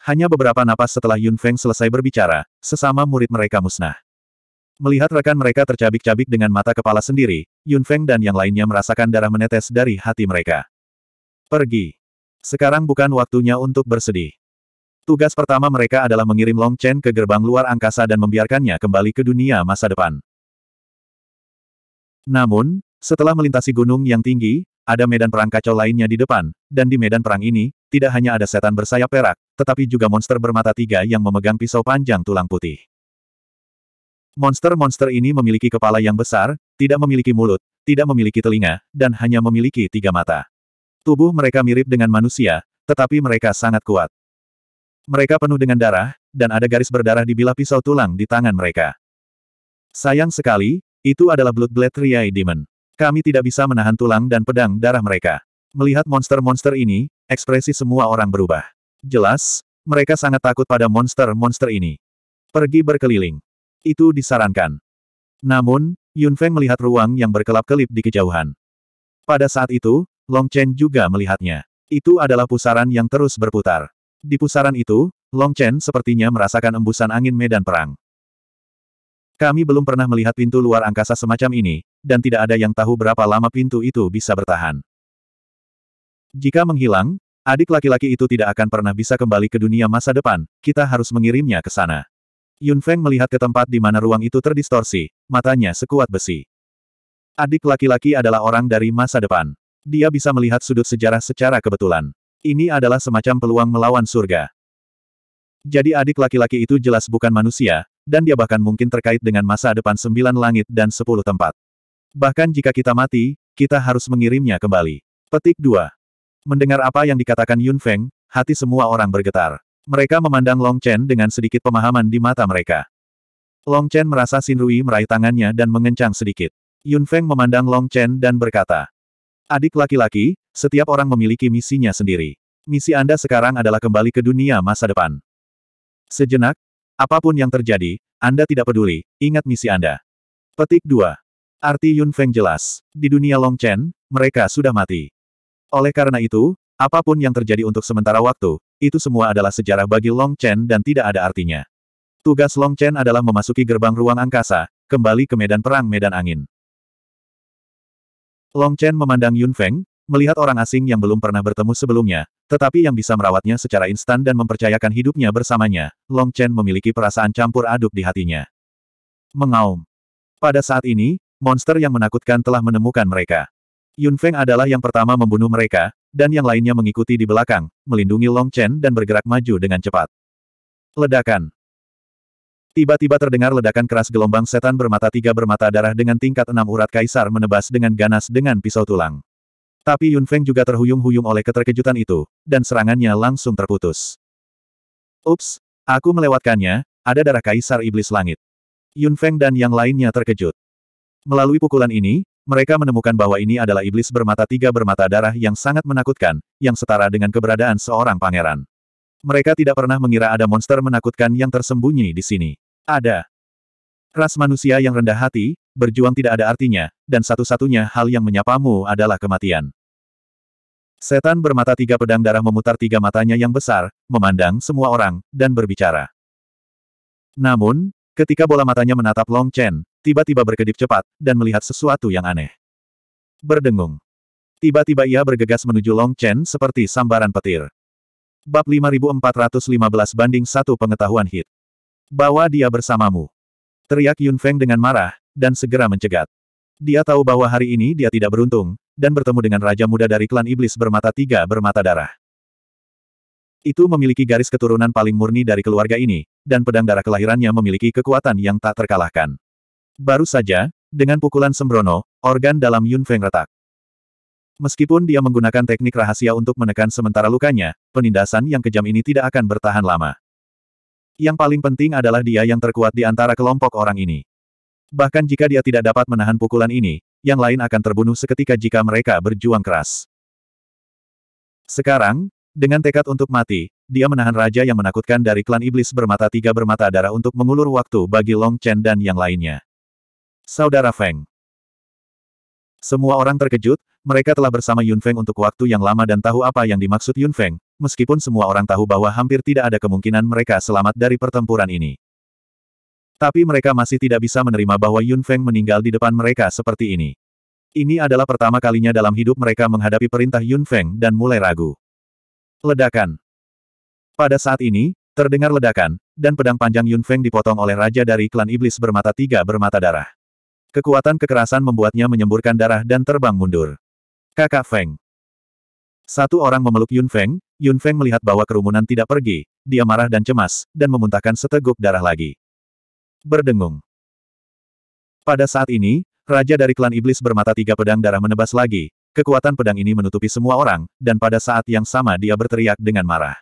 Hanya beberapa napas setelah Yun Feng selesai berbicara, sesama murid mereka musnah. Melihat rekan mereka tercabik-cabik dengan mata kepala sendiri, Yun Feng dan yang lainnya merasakan darah menetes dari hati mereka. Pergi. Sekarang bukan waktunya untuk bersedih. Tugas pertama mereka adalah mengirim Long Chen ke gerbang luar angkasa dan membiarkannya kembali ke dunia masa depan. Namun, setelah melintasi gunung yang tinggi, ada medan perang kacau lainnya di depan, dan di medan perang ini, tidak hanya ada setan bersayap perak, tetapi juga monster bermata tiga yang memegang pisau panjang tulang putih. Monster-monster ini memiliki kepala yang besar, tidak memiliki mulut, tidak memiliki telinga, dan hanya memiliki tiga mata. Tubuh mereka mirip dengan manusia, tetapi mereka sangat kuat. Mereka penuh dengan darah, dan ada garis berdarah di bilah pisau tulang di tangan mereka. Sayang sekali, itu adalah Blood Blade Riai Demon. Kami tidak bisa menahan tulang dan pedang darah mereka. Melihat monster-monster ini, ekspresi semua orang berubah. Jelas, mereka sangat takut pada monster-monster ini. Pergi berkeliling. Itu disarankan. Namun, Yun Feng melihat ruang yang berkelap-kelip di kejauhan. Pada saat itu, Long Chen juga melihatnya. Itu adalah pusaran yang terus berputar. Di pusaran itu, Long Chen sepertinya merasakan embusan angin medan perang. Kami belum pernah melihat pintu luar angkasa semacam ini, dan tidak ada yang tahu berapa lama pintu itu bisa bertahan. Jika menghilang, adik laki-laki itu tidak akan pernah bisa kembali ke dunia masa depan, kita harus mengirimnya ke sana. Yun Feng melihat ke tempat di mana ruang itu terdistorsi, matanya sekuat besi. Adik laki-laki adalah orang dari masa depan. Dia bisa melihat sudut sejarah secara kebetulan. Ini adalah semacam peluang melawan surga. Jadi adik laki-laki itu jelas bukan manusia, dan dia bahkan mungkin terkait dengan masa depan sembilan langit dan sepuluh tempat. Bahkan jika kita mati, kita harus mengirimnya kembali. Petik 2. Mendengar apa yang dikatakan Yun Feng, hati semua orang bergetar. Mereka memandang Long Chen dengan sedikit pemahaman di mata mereka. Long Chen merasa Sin Rui meraih tangannya dan mengencang sedikit. Yun Feng memandang Long Chen dan berkata, Adik laki-laki, setiap orang memiliki misinya sendiri. Misi Anda sekarang adalah kembali ke dunia masa depan. Sejenak, apapun yang terjadi, Anda tidak peduli, ingat misi Anda. Petik 2. Arti Yun Feng jelas. Di dunia Long Chen, mereka sudah mati. Oleh karena itu, apapun yang terjadi untuk sementara waktu, itu semua adalah sejarah bagi Long Chen dan tidak ada artinya. Tugas Long Chen adalah memasuki gerbang ruang angkasa, kembali ke medan perang medan angin. Long Chen memandang Yun Feng, melihat orang asing yang belum pernah bertemu sebelumnya, tetapi yang bisa merawatnya secara instan dan mempercayakan hidupnya bersamanya, Long Chen memiliki perasaan campur aduk di hatinya. Mengaum. Pada saat ini, monster yang menakutkan telah menemukan mereka. Yun Feng adalah yang pertama membunuh mereka, dan yang lainnya mengikuti di belakang, melindungi Long Chen dan bergerak maju dengan cepat. Ledakan. Tiba-tiba terdengar ledakan keras gelombang setan bermata tiga bermata darah dengan tingkat enam urat kaisar menebas dengan ganas dengan pisau tulang. Tapi Yun Feng juga terhuyung-huyung oleh keterkejutan itu, dan serangannya langsung terputus. Ups, aku melewatkannya, ada darah kaisar iblis langit. Yun Feng dan yang lainnya terkejut. Melalui pukulan ini, mereka menemukan bahwa ini adalah iblis bermata tiga bermata darah yang sangat menakutkan, yang setara dengan keberadaan seorang pangeran. Mereka tidak pernah mengira ada monster menakutkan yang tersembunyi di sini. Ada. Ras manusia yang rendah hati, berjuang tidak ada artinya, dan satu-satunya hal yang menyapamu adalah kematian. Setan bermata tiga pedang darah memutar tiga matanya yang besar, memandang semua orang, dan berbicara. Namun, ketika bola matanya menatap Long Chen, tiba-tiba berkedip cepat, dan melihat sesuatu yang aneh. Berdengung. Tiba-tiba ia bergegas menuju Long Chen seperti sambaran petir. Bab 5415 banding 1 pengetahuan hit. Bawa dia bersamamu. Teriak Yun Feng dengan marah, dan segera mencegat. Dia tahu bahwa hari ini dia tidak beruntung, dan bertemu dengan Raja Muda dari klan Iblis bermata tiga bermata darah. Itu memiliki garis keturunan paling murni dari keluarga ini, dan pedang darah kelahirannya memiliki kekuatan yang tak terkalahkan. Baru saja, dengan pukulan sembrono, organ dalam Yun Feng retak. Meskipun dia menggunakan teknik rahasia untuk menekan sementara lukanya, penindasan yang kejam ini tidak akan bertahan lama. Yang paling penting adalah dia yang terkuat di antara kelompok orang ini. Bahkan jika dia tidak dapat menahan pukulan ini, yang lain akan terbunuh seketika jika mereka berjuang keras. Sekarang, dengan tekad untuk mati, dia menahan raja yang menakutkan dari klan iblis bermata tiga bermata darah untuk mengulur waktu bagi Long Chen dan yang lainnya. Saudara Feng. Semua orang terkejut, mereka telah bersama Yun Feng untuk waktu yang lama dan tahu apa yang dimaksud Yun Feng, meskipun semua orang tahu bahwa hampir tidak ada kemungkinan mereka selamat dari pertempuran ini. Tapi mereka masih tidak bisa menerima bahwa Yun Feng meninggal di depan mereka seperti ini. Ini adalah pertama kalinya dalam hidup mereka menghadapi perintah Yun Feng dan mulai ragu. Ledakan. Pada saat ini, terdengar ledakan, dan pedang panjang Yun Feng dipotong oleh raja dari klan iblis bermata tiga bermata darah. Kekuatan kekerasan membuatnya menyemburkan darah dan terbang mundur. Kakak Feng. Satu orang memeluk Yun Feng, Yun Feng melihat bahwa kerumunan tidak pergi, dia marah dan cemas, dan memuntahkan seteguk darah lagi. Berdengung. Pada saat ini, Raja dari klan iblis bermata tiga pedang darah menebas lagi, kekuatan pedang ini menutupi semua orang, dan pada saat yang sama dia berteriak dengan marah.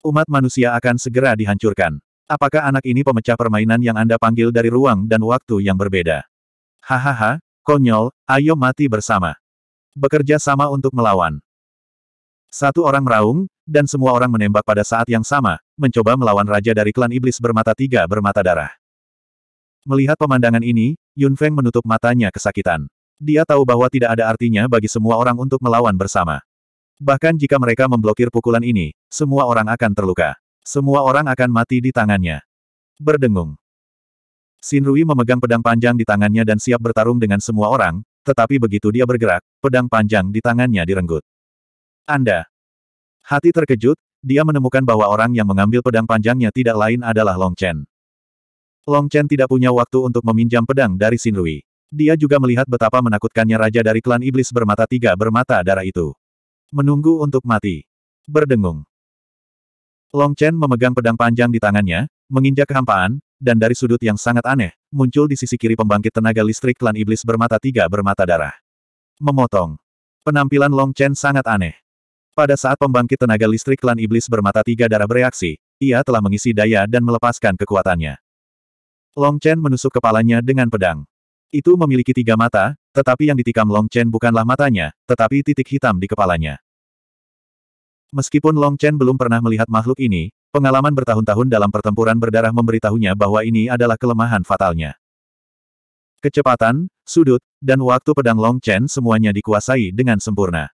Umat manusia akan segera dihancurkan. Apakah anak ini pemecah permainan yang Anda panggil dari ruang dan waktu yang berbeda? Hahaha, konyol, ayo mati bersama bekerja sama untuk melawan. Satu orang meraung, dan semua orang menembak pada saat yang sama, mencoba melawan raja dari klan iblis bermata tiga bermata darah. Melihat pemandangan ini, Yun Feng menutup matanya kesakitan. Dia tahu bahwa tidak ada artinya bagi semua orang untuk melawan bersama. Bahkan jika mereka memblokir pukulan ini, semua orang akan terluka. Semua orang akan mati di tangannya. Berdengung. Xin Rui memegang pedang panjang di tangannya dan siap bertarung dengan semua orang, tetapi begitu dia bergerak, pedang panjang di tangannya direnggut. Anda. Hati terkejut, dia menemukan bahwa orang yang mengambil pedang panjangnya tidak lain adalah Long Chen. Long Chen tidak punya waktu untuk meminjam pedang dari Xin Rui. Dia juga melihat betapa menakutkannya raja dari klan iblis bermata tiga bermata darah itu. Menunggu untuk mati. Berdengung. Long Chen memegang pedang panjang di tangannya, menginjak kehampaan, dan dari sudut yang sangat aneh, muncul di sisi kiri pembangkit tenaga listrik klan iblis bermata tiga bermata darah. Memotong. Penampilan Long Chen sangat aneh. Pada saat pembangkit tenaga listrik klan iblis bermata tiga darah bereaksi, ia telah mengisi daya dan melepaskan kekuatannya. Long Chen menusuk kepalanya dengan pedang. Itu memiliki tiga mata, tetapi yang ditikam Long Chen bukanlah matanya, tetapi titik hitam di kepalanya. Meskipun Long Chen belum pernah melihat makhluk ini, Pengalaman bertahun-tahun dalam pertempuran berdarah memberitahunya bahwa ini adalah kelemahan fatalnya. Kecepatan, sudut, dan waktu pedang Long Chen semuanya dikuasai dengan sempurna.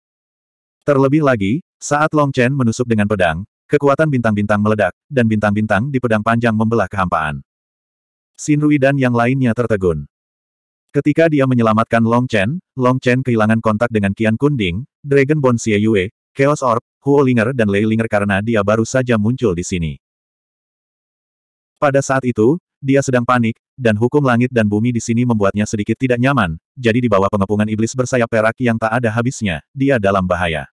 Terlebih lagi, saat Long Chen menusuk dengan pedang, kekuatan bintang-bintang meledak, dan bintang-bintang di pedang panjang membelah kehampaan. Xin Rui dan yang lainnya tertegun. Ketika dia menyelamatkan Long Chen, Long Chen kehilangan kontak dengan Qian Kunding, Dragon Bone Xie Yue, Chaos Orb, Huo Linger dan Lei Linger karena dia baru saja muncul di sini. Pada saat itu, dia sedang panik, dan hukum langit dan bumi di sini membuatnya sedikit tidak nyaman, jadi di bawah pengepungan iblis bersayap perak yang tak ada habisnya, dia dalam bahaya.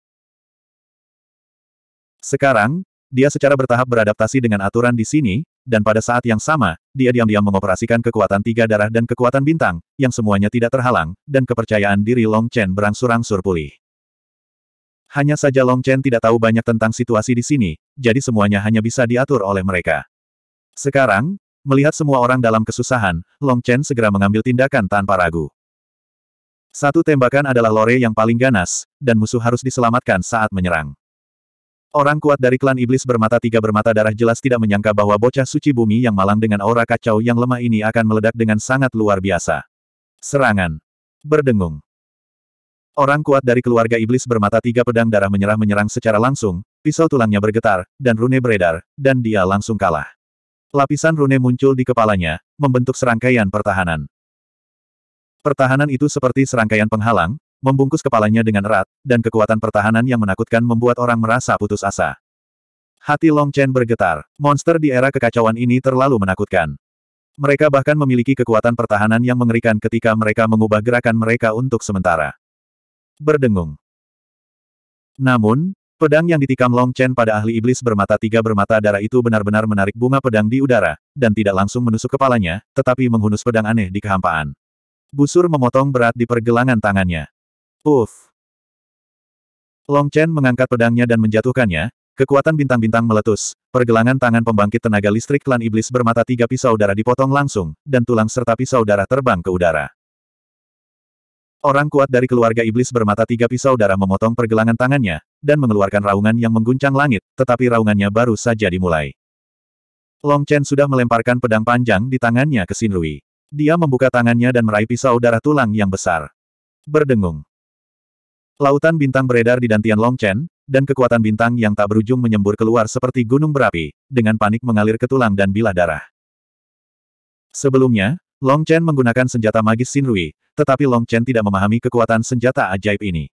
Sekarang, dia secara bertahap beradaptasi dengan aturan di sini, dan pada saat yang sama, dia diam-diam mengoperasikan kekuatan tiga darah dan kekuatan bintang, yang semuanya tidak terhalang, dan kepercayaan diri Long Chen berangsur-angsur pulih. Hanya saja Long Chen tidak tahu banyak tentang situasi di sini, jadi semuanya hanya bisa diatur oleh mereka. Sekarang, melihat semua orang dalam kesusahan, Long Chen segera mengambil tindakan tanpa ragu. Satu tembakan adalah Lore yang paling ganas, dan musuh harus diselamatkan saat menyerang. Orang kuat dari klan iblis bermata tiga bermata darah jelas tidak menyangka bahwa bocah suci bumi yang malang dengan aura kacau yang lemah ini akan meledak dengan sangat luar biasa. Serangan. Berdengung. Orang kuat dari keluarga iblis bermata tiga pedang darah menyerah menyerang secara langsung, pisau tulangnya bergetar, dan rune beredar, dan dia langsung kalah. Lapisan rune muncul di kepalanya, membentuk serangkaian pertahanan. Pertahanan itu seperti serangkaian penghalang, membungkus kepalanya dengan erat, dan kekuatan pertahanan yang menakutkan membuat orang merasa putus asa. Hati Long Chen bergetar. Monster di era kekacauan ini terlalu menakutkan. Mereka bahkan memiliki kekuatan pertahanan yang mengerikan ketika mereka mengubah gerakan mereka untuk sementara berdengung. Namun, pedang yang ditikam Long Chen pada ahli iblis bermata tiga bermata darah itu benar-benar menarik bunga pedang di udara, dan tidak langsung menusuk kepalanya, tetapi menghunus pedang aneh di kehampaan. Busur memotong berat di pergelangan tangannya. Uff! Long Chen mengangkat pedangnya dan menjatuhkannya, Kekuatan bintang-bintang meletus, pergelangan tangan pembangkit tenaga listrik klan iblis bermata tiga pisau darah dipotong langsung, dan tulang serta pisau darah terbang ke udara. Orang kuat dari keluarga iblis bermata tiga pisau darah memotong pergelangan tangannya, dan mengeluarkan raungan yang mengguncang langit, tetapi raungannya baru saja dimulai. Long Chen sudah melemparkan pedang panjang di tangannya ke Xin Rui. Dia membuka tangannya dan meraih pisau darah tulang yang besar. Berdengung. Lautan bintang beredar di dantian Long Chen, dan kekuatan bintang yang tak berujung menyembur keluar seperti gunung berapi, dengan panik mengalir ke tulang dan bilah darah. Sebelumnya, Long Chen menggunakan senjata magis Rui, tetapi Long Chen tidak memahami kekuatan senjata ajaib ini.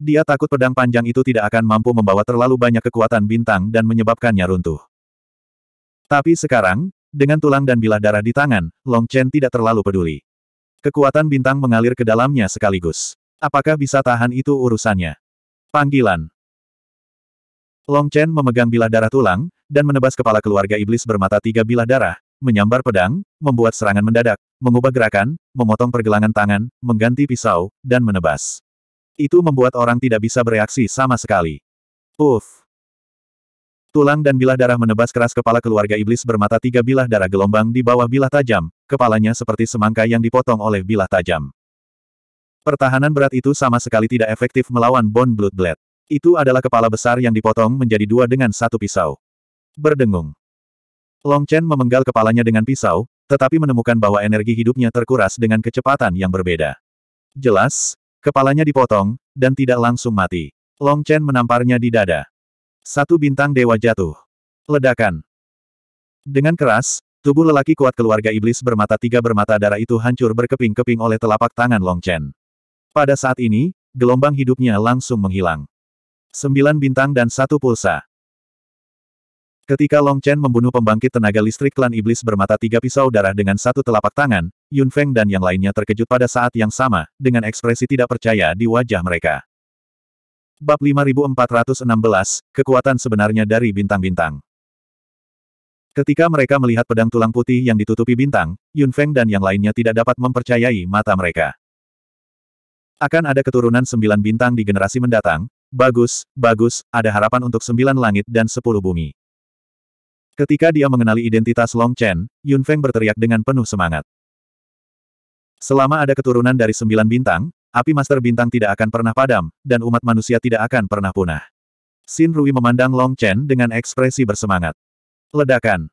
Dia takut pedang panjang itu tidak akan mampu membawa terlalu banyak kekuatan bintang dan menyebabkannya runtuh. Tapi sekarang, dengan tulang dan bilah darah di tangan, Long Chen tidak terlalu peduli. Kekuatan bintang mengalir ke dalamnya sekaligus. Apakah bisa tahan itu urusannya? Panggilan. Long Chen memegang bilah darah tulang, dan menebas kepala keluarga iblis bermata tiga bilah darah, menyambar pedang, membuat serangan mendadak, mengubah gerakan, memotong pergelangan tangan, mengganti pisau, dan menebas. Itu membuat orang tidak bisa bereaksi sama sekali. Uff! Tulang dan bilah darah menebas keras kepala keluarga iblis bermata tiga bilah darah gelombang di bawah bilah tajam, kepalanya seperti semangka yang dipotong oleh bilah tajam. Pertahanan berat itu sama sekali tidak efektif melawan Bone Blood Blade. Itu adalah kepala besar yang dipotong menjadi dua dengan satu pisau. Berdengung. Long Chen memenggal kepalanya dengan pisau, tetapi menemukan bahwa energi hidupnya terkuras dengan kecepatan yang berbeda. Jelas, kepalanya dipotong, dan tidak langsung mati. Long Chen menamparnya di dada. Satu bintang dewa jatuh. Ledakan. Dengan keras, tubuh lelaki kuat keluarga iblis bermata tiga bermata darah itu hancur berkeping-keping oleh telapak tangan Long Chen. Pada saat ini, gelombang hidupnya langsung menghilang. Sembilan bintang dan satu pulsa. Ketika Long Chen membunuh pembangkit tenaga listrik klan iblis bermata tiga pisau darah dengan satu telapak tangan, Yun Feng dan yang lainnya terkejut pada saat yang sama, dengan ekspresi tidak percaya di wajah mereka. Bab 5416, Kekuatan Sebenarnya dari Bintang-Bintang Ketika mereka melihat pedang tulang putih yang ditutupi bintang, Yun Feng dan yang lainnya tidak dapat mempercayai mata mereka. Akan ada keturunan sembilan bintang di generasi mendatang, bagus, bagus, ada harapan untuk sembilan langit dan sepuluh bumi. Ketika dia mengenali identitas Long Chen, Yun Feng berteriak dengan penuh semangat. Selama ada keturunan dari sembilan bintang, api master bintang tidak akan pernah padam, dan umat manusia tidak akan pernah punah. Xin Rui memandang Long Chen dengan ekspresi bersemangat. Ledakan.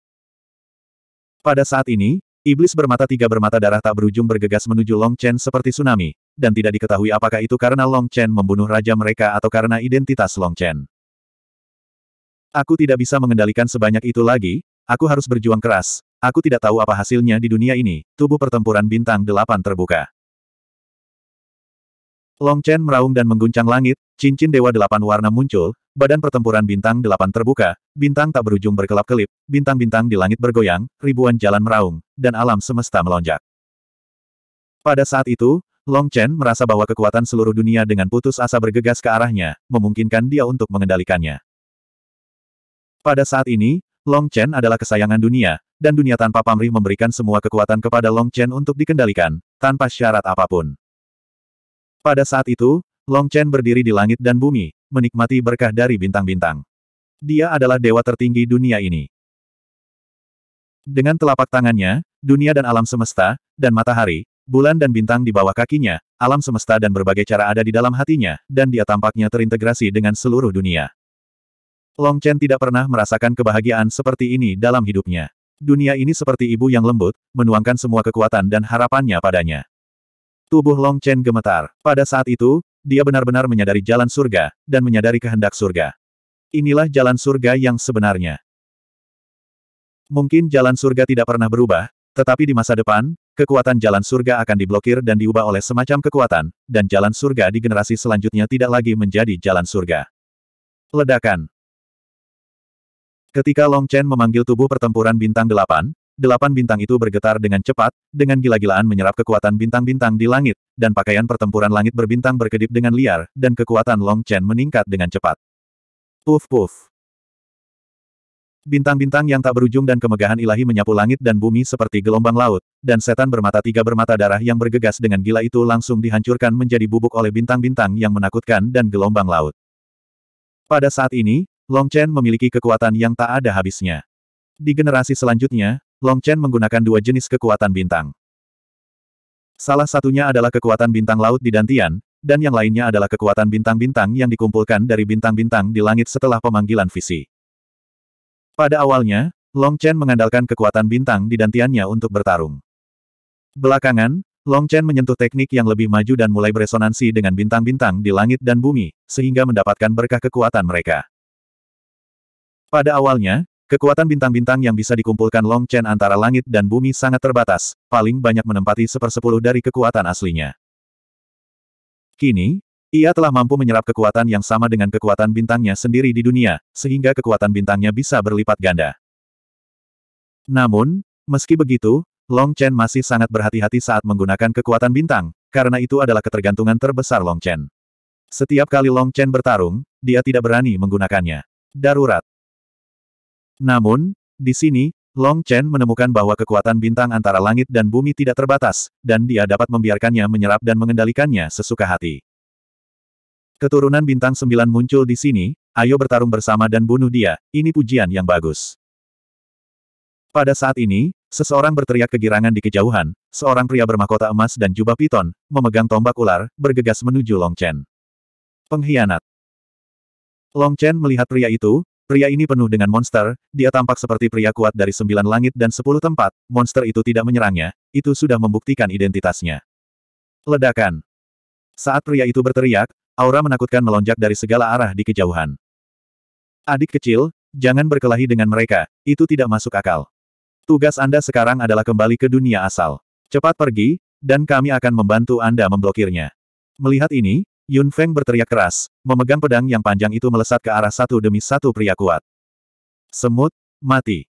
Pada saat ini, Iblis bermata tiga bermata darah tak berujung bergegas menuju Long Chen seperti tsunami, dan tidak diketahui apakah itu karena Long Chen membunuh raja mereka atau karena identitas Long Chen. Aku tidak bisa mengendalikan sebanyak itu lagi, aku harus berjuang keras, aku tidak tahu apa hasilnya di dunia ini, tubuh pertempuran bintang delapan terbuka. Long Chen meraung dan mengguncang langit, cincin dewa delapan warna muncul, badan pertempuran bintang delapan terbuka, bintang tak berujung berkelap-kelip, bintang-bintang di langit bergoyang, ribuan jalan meraung, dan alam semesta melonjak. Pada saat itu, Long Chen merasa bahwa kekuatan seluruh dunia dengan putus asa bergegas ke arahnya, memungkinkan dia untuk mengendalikannya. Pada saat ini, Long Chen adalah kesayangan dunia, dan dunia tanpa pamrih memberikan semua kekuatan kepada Long Chen untuk dikendalikan, tanpa syarat apapun. Pada saat itu, Long Chen berdiri di langit dan bumi, menikmati berkah dari bintang-bintang. Dia adalah dewa tertinggi dunia ini. Dengan telapak tangannya, dunia dan alam semesta, dan matahari, bulan dan bintang di bawah kakinya, alam semesta dan berbagai cara ada di dalam hatinya, dan dia tampaknya terintegrasi dengan seluruh dunia. Long Chen tidak pernah merasakan kebahagiaan seperti ini dalam hidupnya. Dunia ini seperti ibu yang lembut, menuangkan semua kekuatan dan harapannya padanya. Tubuh Long Chen gemetar. Pada saat itu, dia benar-benar menyadari jalan surga, dan menyadari kehendak surga. Inilah jalan surga yang sebenarnya. Mungkin jalan surga tidak pernah berubah, tetapi di masa depan, kekuatan jalan surga akan diblokir dan diubah oleh semacam kekuatan, dan jalan surga di generasi selanjutnya tidak lagi menjadi jalan surga. Ledakan Ketika Long Chen memanggil tubuh pertempuran bintang delapan, delapan bintang itu bergetar dengan cepat, dengan gila-gilaan menyerap kekuatan bintang-bintang di langit, dan pakaian pertempuran langit berbintang berkedip dengan liar, dan kekuatan Long Chen meningkat dengan cepat. Puf puf. Bintang-bintang yang tak berujung dan kemegahan ilahi menyapu langit dan bumi seperti gelombang laut, dan setan bermata tiga bermata darah yang bergegas dengan gila itu langsung dihancurkan menjadi bubuk oleh bintang-bintang yang menakutkan dan gelombang laut. Pada saat ini, Long Chen memiliki kekuatan yang tak ada habisnya. Di generasi selanjutnya, Long Chen menggunakan dua jenis kekuatan bintang. Salah satunya adalah kekuatan bintang laut di Dantian, dan yang lainnya adalah kekuatan bintang-bintang yang dikumpulkan dari bintang-bintang di langit setelah pemanggilan visi. Pada awalnya, Long Chen mengandalkan kekuatan bintang di Dantiannya untuk bertarung. Belakangan, Long Chen menyentuh teknik yang lebih maju dan mulai beresonansi dengan bintang-bintang di langit dan bumi, sehingga mendapatkan berkah kekuatan mereka. Pada awalnya, kekuatan bintang-bintang yang bisa dikumpulkan Long Chen antara langit dan bumi sangat terbatas, paling banyak menempati sepersepuluh dari kekuatan aslinya. Kini, ia telah mampu menyerap kekuatan yang sama dengan kekuatan bintangnya sendiri di dunia, sehingga kekuatan bintangnya bisa berlipat ganda. Namun, meski begitu, Long Chen masih sangat berhati-hati saat menggunakan kekuatan bintang, karena itu adalah ketergantungan terbesar Long Chen. Setiap kali Long Chen bertarung, dia tidak berani menggunakannya. Darurat. Namun, di sini, Long Chen menemukan bahwa kekuatan bintang antara langit dan bumi tidak terbatas, dan dia dapat membiarkannya menyerap dan mengendalikannya sesuka hati. Keturunan bintang sembilan muncul di sini, ayo bertarung bersama dan bunuh dia, ini pujian yang bagus. Pada saat ini, seseorang berteriak kegirangan di kejauhan, seorang pria bermahkota emas dan jubah piton, memegang tombak ular, bergegas menuju Long Chen. Pengkhianat. Long Chen melihat pria itu, Pria ini penuh dengan monster, dia tampak seperti pria kuat dari sembilan langit dan sepuluh tempat, monster itu tidak menyerangnya, itu sudah membuktikan identitasnya. Ledakan. Saat pria itu berteriak, aura menakutkan melonjak dari segala arah di kejauhan. Adik kecil, jangan berkelahi dengan mereka, itu tidak masuk akal. Tugas Anda sekarang adalah kembali ke dunia asal. Cepat pergi, dan kami akan membantu Anda memblokirnya. Melihat ini, Yun Feng berteriak keras, memegang pedang yang panjang itu melesat ke arah satu demi satu pria kuat. Semut, mati.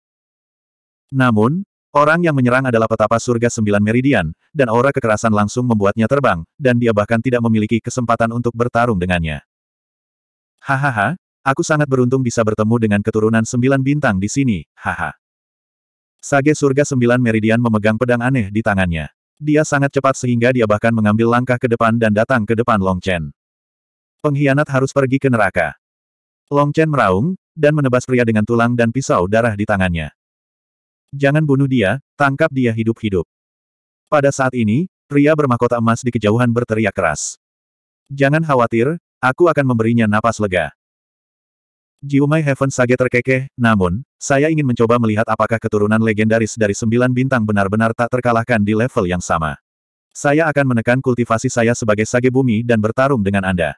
Namun, orang yang menyerang adalah petapa surga sembilan meridian, dan aura kekerasan langsung membuatnya terbang, dan dia bahkan tidak memiliki kesempatan untuk bertarung dengannya. Hahaha, aku sangat beruntung bisa bertemu dengan keturunan sembilan bintang di sini, haha. Sage surga sembilan meridian memegang pedang aneh di tangannya. Dia sangat cepat sehingga dia bahkan mengambil langkah ke depan dan datang ke depan Long Chen. Pengkhianat harus pergi ke neraka. Long Chen meraung, dan menebas pria dengan tulang dan pisau darah di tangannya. Jangan bunuh dia, tangkap dia hidup-hidup. Pada saat ini, pria bermahkota emas di kejauhan berteriak keras. Jangan khawatir, aku akan memberinya napas lega. Jiumai Heaven Sage terkekeh, namun, saya ingin mencoba melihat apakah keturunan legendaris dari sembilan bintang benar-benar tak terkalahkan di level yang sama. Saya akan menekan kultivasi saya sebagai Sage Bumi dan bertarung dengan Anda.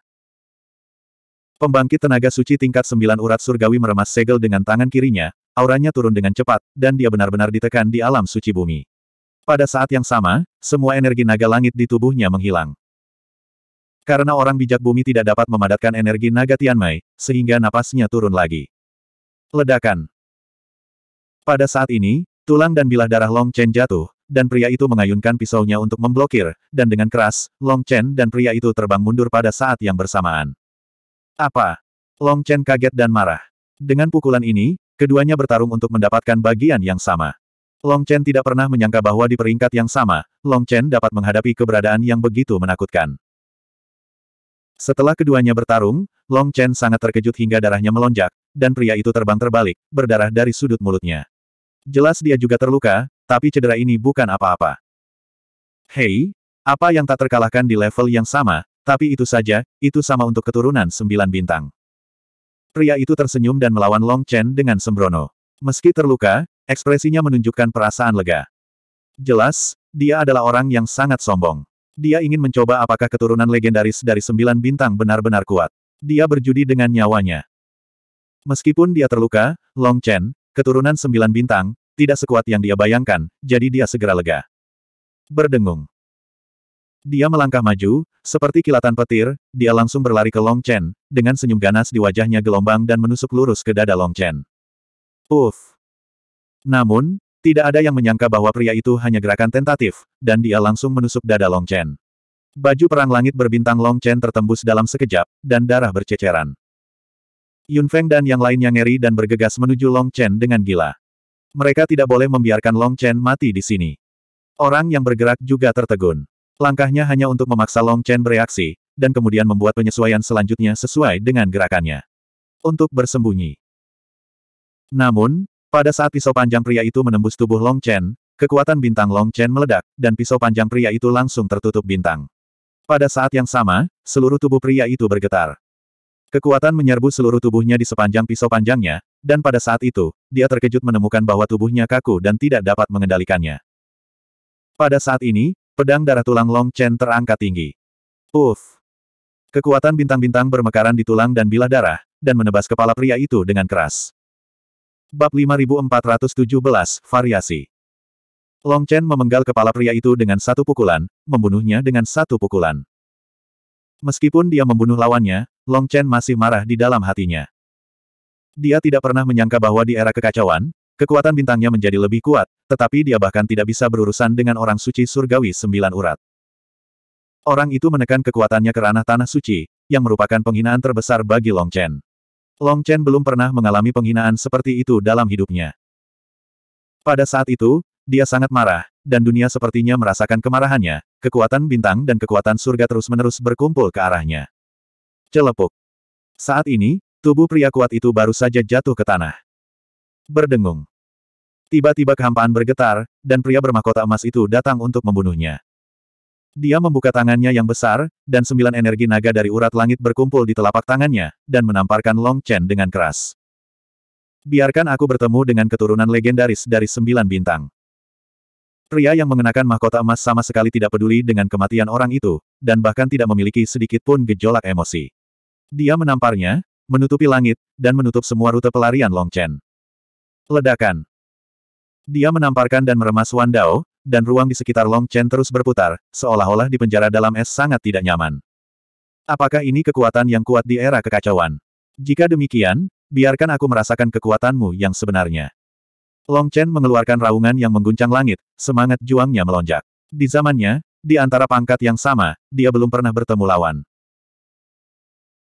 Pembangkit tenaga suci tingkat sembilan urat surgawi meremas segel dengan tangan kirinya, auranya turun dengan cepat, dan dia benar-benar ditekan di alam suci bumi. Pada saat yang sama, semua energi naga langit di tubuhnya menghilang. Karena orang bijak bumi tidak dapat memadatkan energi naga Tianmai, sehingga napasnya turun lagi. Ledakan. Pada saat ini, tulang dan bilah darah Long Chen jatuh, dan pria itu mengayunkan pisaunya untuk memblokir, dan dengan keras, Long Chen dan pria itu terbang mundur pada saat yang bersamaan. Apa? Long Chen kaget dan marah. Dengan pukulan ini, keduanya bertarung untuk mendapatkan bagian yang sama. Long Chen tidak pernah menyangka bahwa di peringkat yang sama, Long Chen dapat menghadapi keberadaan yang begitu menakutkan. Setelah keduanya bertarung, Long Chen sangat terkejut hingga darahnya melonjak, dan pria itu terbang terbalik, berdarah dari sudut mulutnya. Jelas dia juga terluka, tapi cedera ini bukan apa-apa. Hei, apa yang tak terkalahkan di level yang sama, tapi itu saja, itu sama untuk keturunan sembilan bintang. Pria itu tersenyum dan melawan Long Chen dengan sembrono. Meski terluka, ekspresinya menunjukkan perasaan lega. Jelas, dia adalah orang yang sangat sombong. Dia ingin mencoba apakah keturunan legendaris dari sembilan bintang benar-benar kuat. Dia berjudi dengan nyawanya. Meskipun dia terluka, Long Chen, keturunan sembilan bintang, tidak sekuat yang dia bayangkan, jadi dia segera lega. Berdengung. Dia melangkah maju, seperti kilatan petir, dia langsung berlari ke Long Chen, dengan senyum ganas di wajahnya gelombang dan menusuk lurus ke dada Long Chen. Uff! Namun, tidak ada yang menyangka bahwa pria itu hanya gerakan tentatif, dan dia langsung menusuk dada Long Chen. Baju perang langit berbintang Long Chen tertembus dalam sekejap, dan darah berceceran. Yun Feng dan yang lainnya ngeri dan bergegas menuju Long Chen dengan gila. Mereka tidak boleh membiarkan Long Chen mati di sini. Orang yang bergerak juga tertegun. Langkahnya hanya untuk memaksa Long Chen bereaksi, dan kemudian membuat penyesuaian selanjutnya sesuai dengan gerakannya. Untuk bersembunyi. Namun, pada saat pisau panjang pria itu menembus tubuh Long Chen, kekuatan bintang Long Chen meledak, dan pisau panjang pria itu langsung tertutup bintang. Pada saat yang sama, seluruh tubuh pria itu bergetar. Kekuatan menyerbu seluruh tubuhnya di sepanjang pisau panjangnya, dan pada saat itu, dia terkejut menemukan bahwa tubuhnya kaku dan tidak dapat mengendalikannya. Pada saat ini, pedang darah tulang Long Chen terangkat tinggi. Uff! Kekuatan bintang-bintang bermekaran di tulang dan bilah darah, dan menebas kepala pria itu dengan keras. Bab 5417, Variasi Long Chen memenggal kepala pria itu dengan satu pukulan, membunuhnya dengan satu pukulan. Meskipun dia membunuh lawannya, Long Chen masih marah di dalam hatinya. Dia tidak pernah menyangka bahwa di era kekacauan, kekuatan bintangnya menjadi lebih kuat, tetapi dia bahkan tidak bisa berurusan dengan orang suci surgawi sembilan urat. Orang itu menekan kekuatannya ke ranah tanah suci, yang merupakan penghinaan terbesar bagi Long Chen. Long Chen belum pernah mengalami penghinaan seperti itu dalam hidupnya. Pada saat itu, dia sangat marah, dan dunia sepertinya merasakan kemarahannya, kekuatan bintang dan kekuatan surga terus-menerus berkumpul ke arahnya. Celepuk. Saat ini, tubuh pria kuat itu baru saja jatuh ke tanah. Berdengung. Tiba-tiba kehampaan bergetar, dan pria bermahkota emas itu datang untuk membunuhnya. Dia membuka tangannya yang besar, dan sembilan energi naga dari urat langit berkumpul di telapak tangannya, dan menamparkan Long Chen dengan keras. Biarkan aku bertemu dengan keturunan legendaris dari sembilan bintang. Pria yang mengenakan mahkota emas sama sekali tidak peduli dengan kematian orang itu, dan bahkan tidak memiliki sedikit pun gejolak emosi. Dia menamparnya, menutupi langit, dan menutup semua rute pelarian Long Chen. Ledakan. Dia menamparkan dan meremas Wan Dao, dan ruang di sekitar Long Chen terus berputar, seolah-olah di penjara dalam es sangat tidak nyaman. Apakah ini kekuatan yang kuat di era kekacauan? Jika demikian, biarkan aku merasakan kekuatanmu yang sebenarnya. Long Chen mengeluarkan raungan yang mengguncang langit, semangat juangnya melonjak. Di zamannya, di antara pangkat yang sama, dia belum pernah bertemu lawan.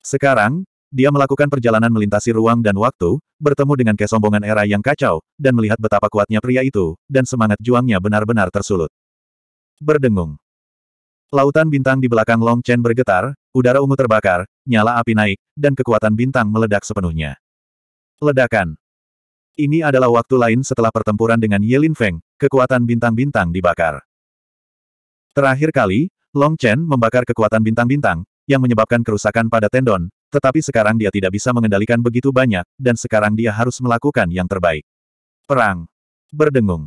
Sekarang, dia melakukan perjalanan melintasi ruang dan waktu, bertemu dengan kesombongan era yang kacau, dan melihat betapa kuatnya pria itu, dan semangat juangnya benar-benar tersulut. Berdengung. Lautan bintang di belakang Long Chen bergetar, udara ungu terbakar, nyala api naik, dan kekuatan bintang meledak sepenuhnya. Ledakan. Ini adalah waktu lain setelah pertempuran dengan Yelin Feng, kekuatan bintang-bintang dibakar. Terakhir kali, Long Chen membakar kekuatan bintang-bintang, yang menyebabkan kerusakan pada tendon, tetapi sekarang dia tidak bisa mengendalikan begitu banyak, dan sekarang dia harus melakukan yang terbaik. Perang. Berdengung.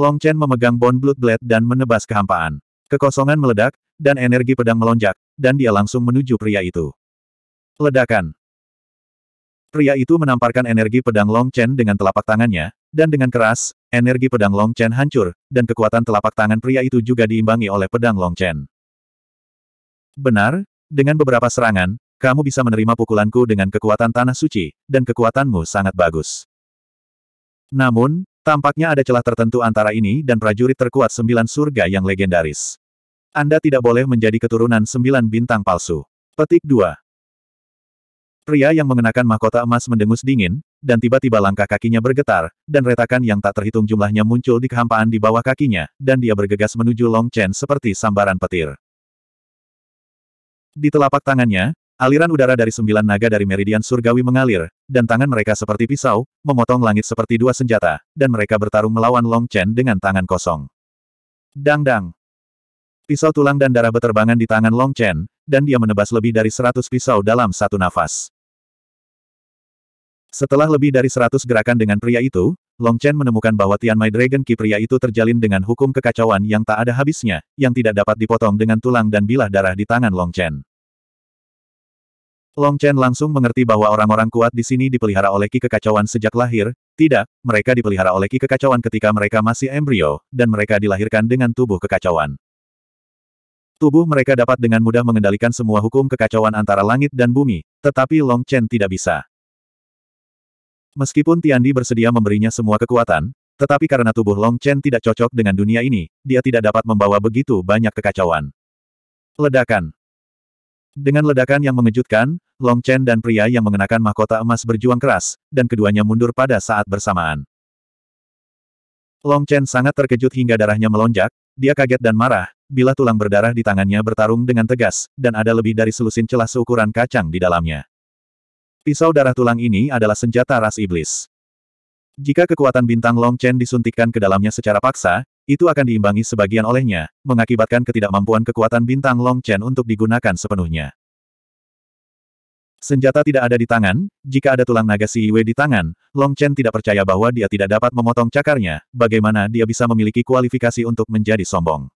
Long Chen memegang Bone Blood Blade dan menebas kehampaan. Kekosongan meledak, dan energi pedang melonjak, dan dia langsung menuju pria itu. Ledakan. Pria itu menamparkan energi pedang Long Chen dengan telapak tangannya, dan dengan keras, energi pedang Long Chen hancur, dan kekuatan telapak tangan pria itu juga diimbangi oleh pedang Long Chen. Benar, dengan beberapa serangan, kamu bisa menerima pukulanku dengan kekuatan tanah suci, dan kekuatanmu sangat bagus. Namun, tampaknya ada celah tertentu antara ini dan prajurit terkuat sembilan surga yang legendaris. Anda tidak boleh menjadi keturunan sembilan bintang palsu. Petik 2. Pria yang mengenakan mahkota emas mendengus dingin, dan tiba-tiba langkah kakinya bergetar, dan retakan yang tak terhitung jumlahnya muncul di kehampaan di bawah kakinya, dan dia bergegas menuju Long Chen seperti sambaran petir. Di telapak tangannya, Aliran udara dari sembilan naga dari meridian surgawi mengalir, dan tangan mereka seperti pisau, memotong langit seperti dua senjata, dan mereka bertarung melawan Long Chen dengan tangan kosong. Dang-dang! Pisau tulang dan darah beterbangan di tangan Long Chen, dan dia menebas lebih dari seratus pisau dalam satu nafas. Setelah lebih dari seratus gerakan dengan pria itu, Long Chen menemukan bahwa Tian Mai Dragon Ki pria itu terjalin dengan hukum kekacauan yang tak ada habisnya, yang tidak dapat dipotong dengan tulang dan bilah darah di tangan Long Chen. Long Chen langsung mengerti bahwa orang-orang kuat di sini dipelihara oleh Ki Kekacauan sejak lahir, tidak, mereka dipelihara oleh Ki Kekacauan ketika mereka masih embrio, dan mereka dilahirkan dengan tubuh kekacauan. Tubuh mereka dapat dengan mudah mengendalikan semua hukum kekacauan antara langit dan bumi, tetapi Long Chen tidak bisa. Meskipun Tian Tiandi bersedia memberinya semua kekuatan, tetapi karena tubuh Long Chen tidak cocok dengan dunia ini, dia tidak dapat membawa begitu banyak kekacauan. Ledakan dengan ledakan yang mengejutkan, Long Chen dan pria yang mengenakan mahkota emas berjuang keras, dan keduanya mundur pada saat bersamaan. Long Chen sangat terkejut hingga darahnya melonjak, dia kaget dan marah, bila tulang berdarah di tangannya bertarung dengan tegas, dan ada lebih dari selusin celah seukuran kacang di dalamnya. Pisau darah tulang ini adalah senjata ras iblis. Jika kekuatan bintang Long Chen disuntikkan ke dalamnya secara paksa, itu akan diimbangi sebagian olehnya, mengakibatkan ketidakmampuan kekuatan bintang Long Chen untuk digunakan sepenuhnya. Senjata tidak ada di tangan, jika ada tulang naga si Yue di tangan, Long Chen tidak percaya bahwa dia tidak dapat memotong cakarnya, bagaimana dia bisa memiliki kualifikasi untuk menjadi sombong.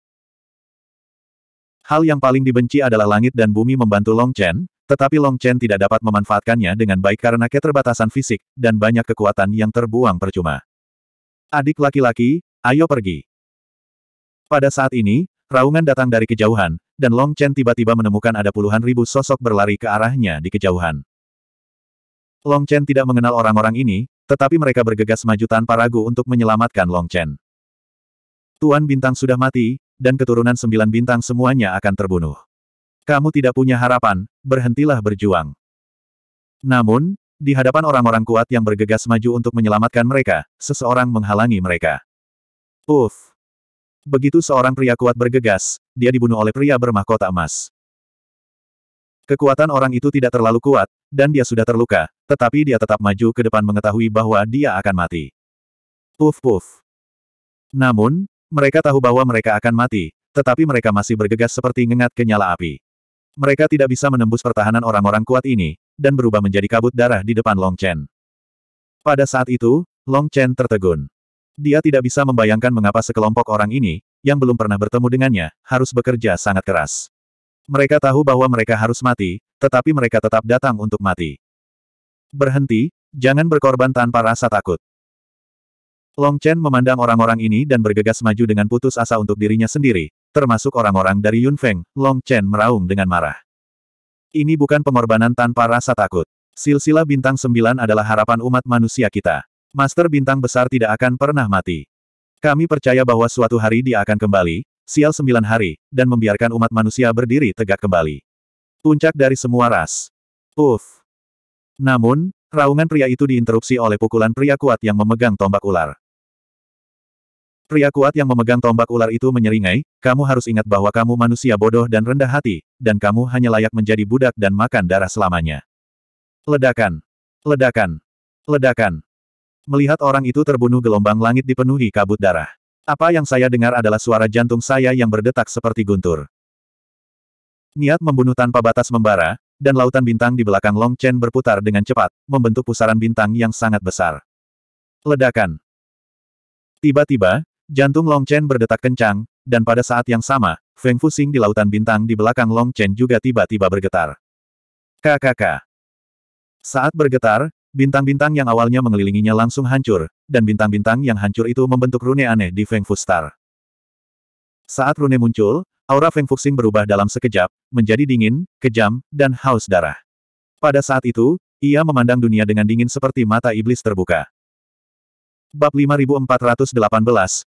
Hal yang paling dibenci adalah langit dan bumi membantu Long Chen, tetapi Long Chen tidak dapat memanfaatkannya dengan baik karena keterbatasan fisik, dan banyak kekuatan yang terbuang percuma. Adik laki-laki, ayo pergi. Pada saat ini, raungan datang dari kejauhan, dan Long Chen tiba-tiba menemukan ada puluhan ribu sosok berlari ke arahnya di kejauhan. Long Chen tidak mengenal orang-orang ini, tetapi mereka bergegas maju tanpa ragu untuk menyelamatkan Long Chen. Tuan Bintang sudah mati, dan keturunan sembilan bintang semuanya akan terbunuh. Kamu tidak punya harapan, berhentilah berjuang. Namun, di hadapan orang-orang kuat yang bergegas maju untuk menyelamatkan mereka, seseorang menghalangi mereka. Uff, Begitu seorang pria kuat bergegas, dia dibunuh oleh pria bermahkota emas. Kekuatan orang itu tidak terlalu kuat, dan dia sudah terluka, tetapi dia tetap maju ke depan mengetahui bahwa dia akan mati. Puf puf. Namun, mereka tahu bahwa mereka akan mati, tetapi mereka masih bergegas seperti ngengat ke nyala api. Mereka tidak bisa menembus pertahanan orang-orang kuat ini, dan berubah menjadi kabut darah di depan Long Chen. Pada saat itu, Long Chen tertegun. Dia tidak bisa membayangkan mengapa sekelompok orang ini, yang belum pernah bertemu dengannya, harus bekerja sangat keras. Mereka tahu bahwa mereka harus mati, tetapi mereka tetap datang untuk mati. Berhenti, jangan berkorban tanpa rasa takut. Long Chen memandang orang-orang ini dan bergegas maju dengan putus asa untuk dirinya sendiri, termasuk orang-orang dari Yun Feng, Long Chen meraung dengan marah. Ini bukan pengorbanan tanpa rasa takut. Silsilah bintang sembilan adalah harapan umat manusia kita. Master Bintang Besar tidak akan pernah mati. Kami percaya bahwa suatu hari dia akan kembali, sial sembilan hari, dan membiarkan umat manusia berdiri tegak kembali. Puncak dari semua ras. Uff. Namun, raungan pria itu diinterupsi oleh pukulan pria kuat yang memegang tombak ular. Pria kuat yang memegang tombak ular itu menyeringai, kamu harus ingat bahwa kamu manusia bodoh dan rendah hati, dan kamu hanya layak menjadi budak dan makan darah selamanya. Ledakan. Ledakan. Ledakan. Melihat orang itu terbunuh gelombang langit dipenuhi kabut darah. Apa yang saya dengar adalah suara jantung saya yang berdetak seperti guntur. Niat membunuh tanpa batas membara, dan lautan bintang di belakang Long Chen berputar dengan cepat, membentuk pusaran bintang yang sangat besar. Ledakan. Tiba-tiba, jantung Long Chen berdetak kencang, dan pada saat yang sama, Feng Fuxing di lautan bintang di belakang Long Chen juga tiba-tiba bergetar. KKK. Saat bergetar, Bintang-bintang yang awalnya mengelilinginya langsung hancur, dan bintang-bintang yang hancur itu membentuk rune aneh di Feng Fu Star. Saat rune muncul, aura Feng Fuxing berubah dalam sekejap, menjadi dingin, kejam, dan haus darah. Pada saat itu, ia memandang dunia dengan dingin seperti mata iblis terbuka. Bab 5418,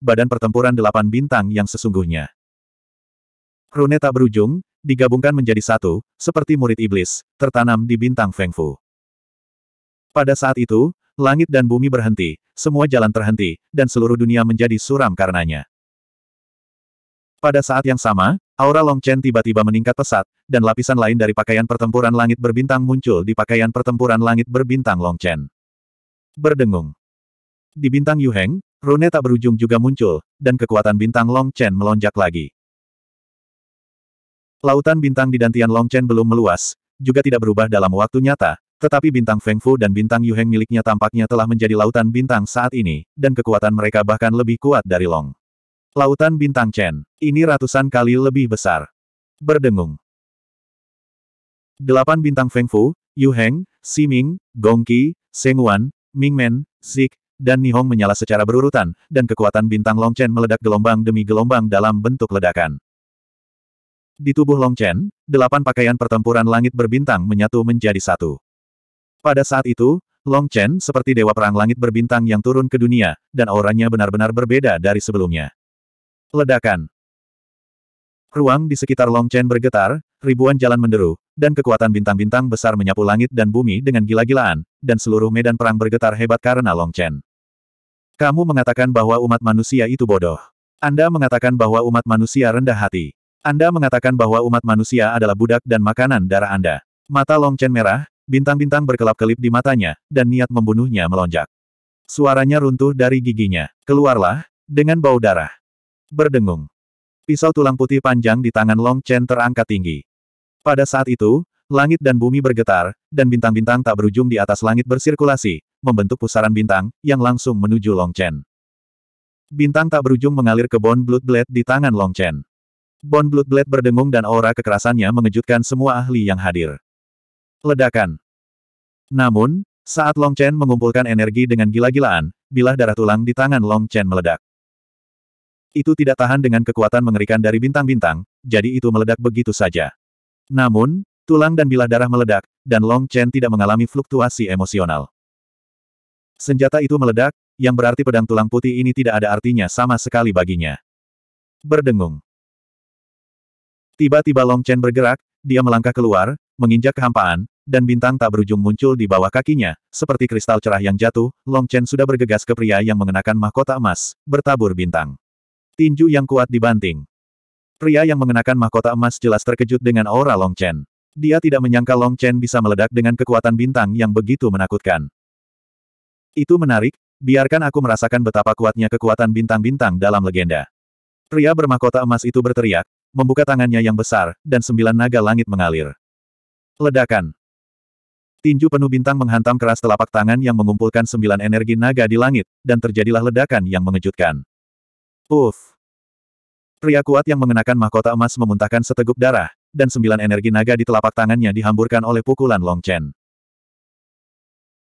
Badan Pertempuran Delapan Bintang yang sesungguhnya. Rune tak berujung, digabungkan menjadi satu, seperti murid iblis, tertanam di bintang Feng Fu. Pada saat itu, langit dan bumi berhenti, semua jalan terhenti, dan seluruh dunia menjadi suram karenanya. Pada saat yang sama, aura Long Chen tiba-tiba meningkat pesat, dan lapisan lain dari pakaian pertempuran langit berbintang muncul di pakaian pertempuran langit berbintang Long Chen. Berdengung. Di bintang Yu Heng, rune tak berujung juga muncul, dan kekuatan bintang Long Chen melonjak lagi. Lautan bintang di dantian Long Chen belum meluas, juga tidak berubah dalam waktu nyata, tetapi bintang Feng Fu dan bintang Yu Heng miliknya tampaknya telah menjadi lautan bintang saat ini, dan kekuatan mereka bahkan lebih kuat dari Long. Lautan bintang Chen, ini ratusan kali lebih besar. Berdengung. Delapan bintang Feng Fu, Yu Heng, Seng Gongqi, Ming Mingmen, Zik, dan Nihong menyala secara berurutan, dan kekuatan bintang Long Chen meledak gelombang demi gelombang dalam bentuk ledakan. Di tubuh Long Chen, delapan pakaian pertempuran langit berbintang menyatu menjadi satu. Pada saat itu, Long Chen seperti dewa perang langit berbintang yang turun ke dunia, dan auranya benar-benar berbeda dari sebelumnya. Ledakan. Ruang di sekitar Long Chen bergetar, ribuan jalan menderu, dan kekuatan bintang-bintang besar menyapu langit dan bumi dengan gila-gilaan, dan seluruh medan perang bergetar hebat karena Long Chen. Kamu mengatakan bahwa umat manusia itu bodoh. Anda mengatakan bahwa umat manusia rendah hati. Anda mengatakan bahwa umat manusia adalah budak dan makanan darah Anda. Mata Long Chen merah, Bintang-bintang berkelap-kelip di matanya, dan niat membunuhnya melonjak. Suaranya runtuh dari giginya. Keluarlah, dengan bau darah. Berdengung. Pisau tulang putih panjang di tangan Long Chen terangkat tinggi. Pada saat itu, langit dan bumi bergetar, dan bintang-bintang tak berujung di atas langit bersirkulasi, membentuk pusaran bintang, yang langsung menuju Long Chen. Bintang tak berujung mengalir ke Bone Blood Blade di tangan Long Chen. Bone Blood Blade berdengung dan aura kekerasannya mengejutkan semua ahli yang hadir. Ledakan. Namun, saat Long Chen mengumpulkan energi dengan gila-gilaan, bilah darah tulang di tangan Long Chen meledak. Itu tidak tahan dengan kekuatan mengerikan dari bintang-bintang, jadi itu meledak begitu saja. Namun, tulang dan bilah darah meledak, dan Long Chen tidak mengalami fluktuasi emosional. Senjata itu meledak, yang berarti pedang tulang putih ini tidak ada artinya sama sekali baginya. Berdengung. Tiba-tiba Long Chen bergerak, dia melangkah keluar, menginjak kehampaan, dan bintang tak berujung muncul di bawah kakinya, seperti kristal cerah yang jatuh, Long Chen sudah bergegas ke pria yang mengenakan mahkota emas, bertabur bintang. Tinju yang kuat dibanting. Pria yang mengenakan mahkota emas jelas terkejut dengan aura Long Chen. Dia tidak menyangka Long Chen bisa meledak dengan kekuatan bintang yang begitu menakutkan. Itu menarik, biarkan aku merasakan betapa kuatnya kekuatan bintang-bintang dalam legenda. Pria bermahkota emas itu berteriak, membuka tangannya yang besar, dan sembilan naga langit mengalir. Ledakan. Tinju penuh bintang menghantam keras telapak tangan yang mengumpulkan sembilan energi naga di langit, dan terjadilah ledakan yang mengejutkan. Uff! Pria kuat yang mengenakan mahkota emas memuntahkan seteguk darah, dan sembilan energi naga di telapak tangannya dihamburkan oleh pukulan Long Chen.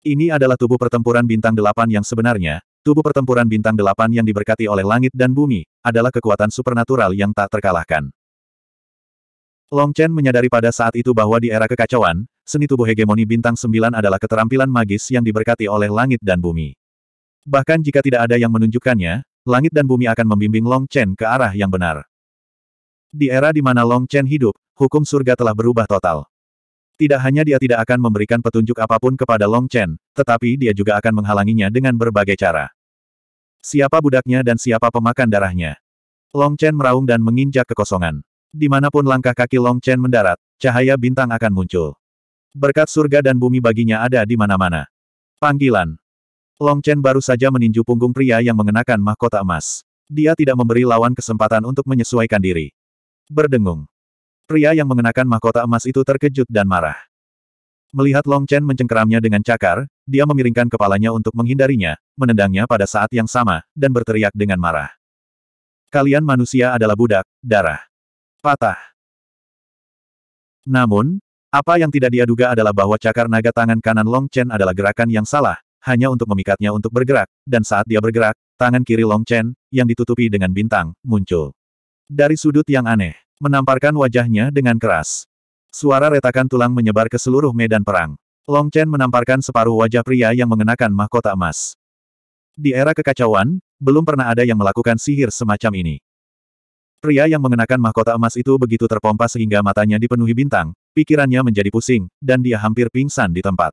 Ini adalah tubuh pertempuran bintang delapan yang sebenarnya, tubuh pertempuran bintang delapan yang diberkati oleh langit dan bumi, adalah kekuatan supernatural yang tak terkalahkan. Long Chen menyadari pada saat itu bahwa di era kekacauan, seni tubuh hegemoni bintang sembilan adalah keterampilan magis yang diberkati oleh langit dan bumi. Bahkan jika tidak ada yang menunjukkannya, langit dan bumi akan membimbing Long Chen ke arah yang benar. Di era di mana Long Chen hidup, hukum surga telah berubah total. Tidak hanya dia tidak akan memberikan petunjuk apapun kepada Long Chen, tetapi dia juga akan menghalanginya dengan berbagai cara. Siapa budaknya dan siapa pemakan darahnya? Long Chen meraung dan menginjak kekosongan. Dimanapun langkah kaki Long Chen mendarat, cahaya bintang akan muncul. Berkat surga dan bumi baginya ada di mana-mana. Panggilan. Long Chen baru saja meninju punggung pria yang mengenakan mahkota emas. Dia tidak memberi lawan kesempatan untuk menyesuaikan diri. Berdengung. Pria yang mengenakan mahkota emas itu terkejut dan marah. Melihat Long Chen mencengkeramnya dengan cakar, dia memiringkan kepalanya untuk menghindarinya, menendangnya pada saat yang sama, dan berteriak dengan marah. Kalian manusia adalah budak, darah. Patah. Namun, apa yang tidak dia duga adalah bahwa cakar naga tangan kanan Long Chen adalah gerakan yang salah, hanya untuk memikatnya untuk bergerak, dan saat dia bergerak, tangan kiri Long Chen, yang ditutupi dengan bintang, muncul. Dari sudut yang aneh, menamparkan wajahnya dengan keras. Suara retakan tulang menyebar ke seluruh medan perang. Long Chen menamparkan separuh wajah pria yang mengenakan mahkota emas. Di era kekacauan, belum pernah ada yang melakukan sihir semacam ini. Pria yang mengenakan mahkota emas itu begitu terpompa sehingga matanya dipenuhi bintang, pikirannya menjadi pusing, dan dia hampir pingsan di tempat.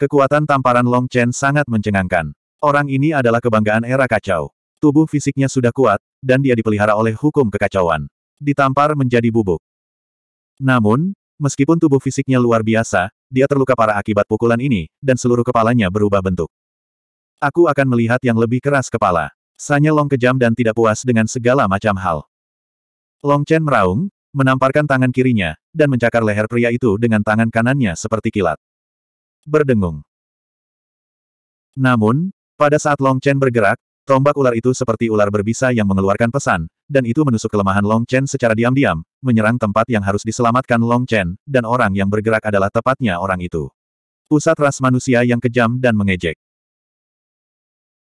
Kekuatan tamparan Long Chen sangat mencengangkan. Orang ini adalah kebanggaan era kacau. Tubuh fisiknya sudah kuat, dan dia dipelihara oleh hukum kekacauan. Ditampar menjadi bubuk. Namun, meskipun tubuh fisiknya luar biasa, dia terluka parah akibat pukulan ini, dan seluruh kepalanya berubah bentuk. Aku akan melihat yang lebih keras kepala. Sanya Long kejam dan tidak puas dengan segala macam hal. Long Chen meraung, menamparkan tangan kirinya, dan mencakar leher pria itu dengan tangan kanannya seperti kilat. Berdengung. Namun, pada saat Long Chen bergerak, tombak ular itu seperti ular berbisa yang mengeluarkan pesan, dan itu menusuk kelemahan Long Chen secara diam-diam, menyerang tempat yang harus diselamatkan Long Chen, dan orang yang bergerak adalah tepatnya orang itu. Pusat ras manusia yang kejam dan mengejek.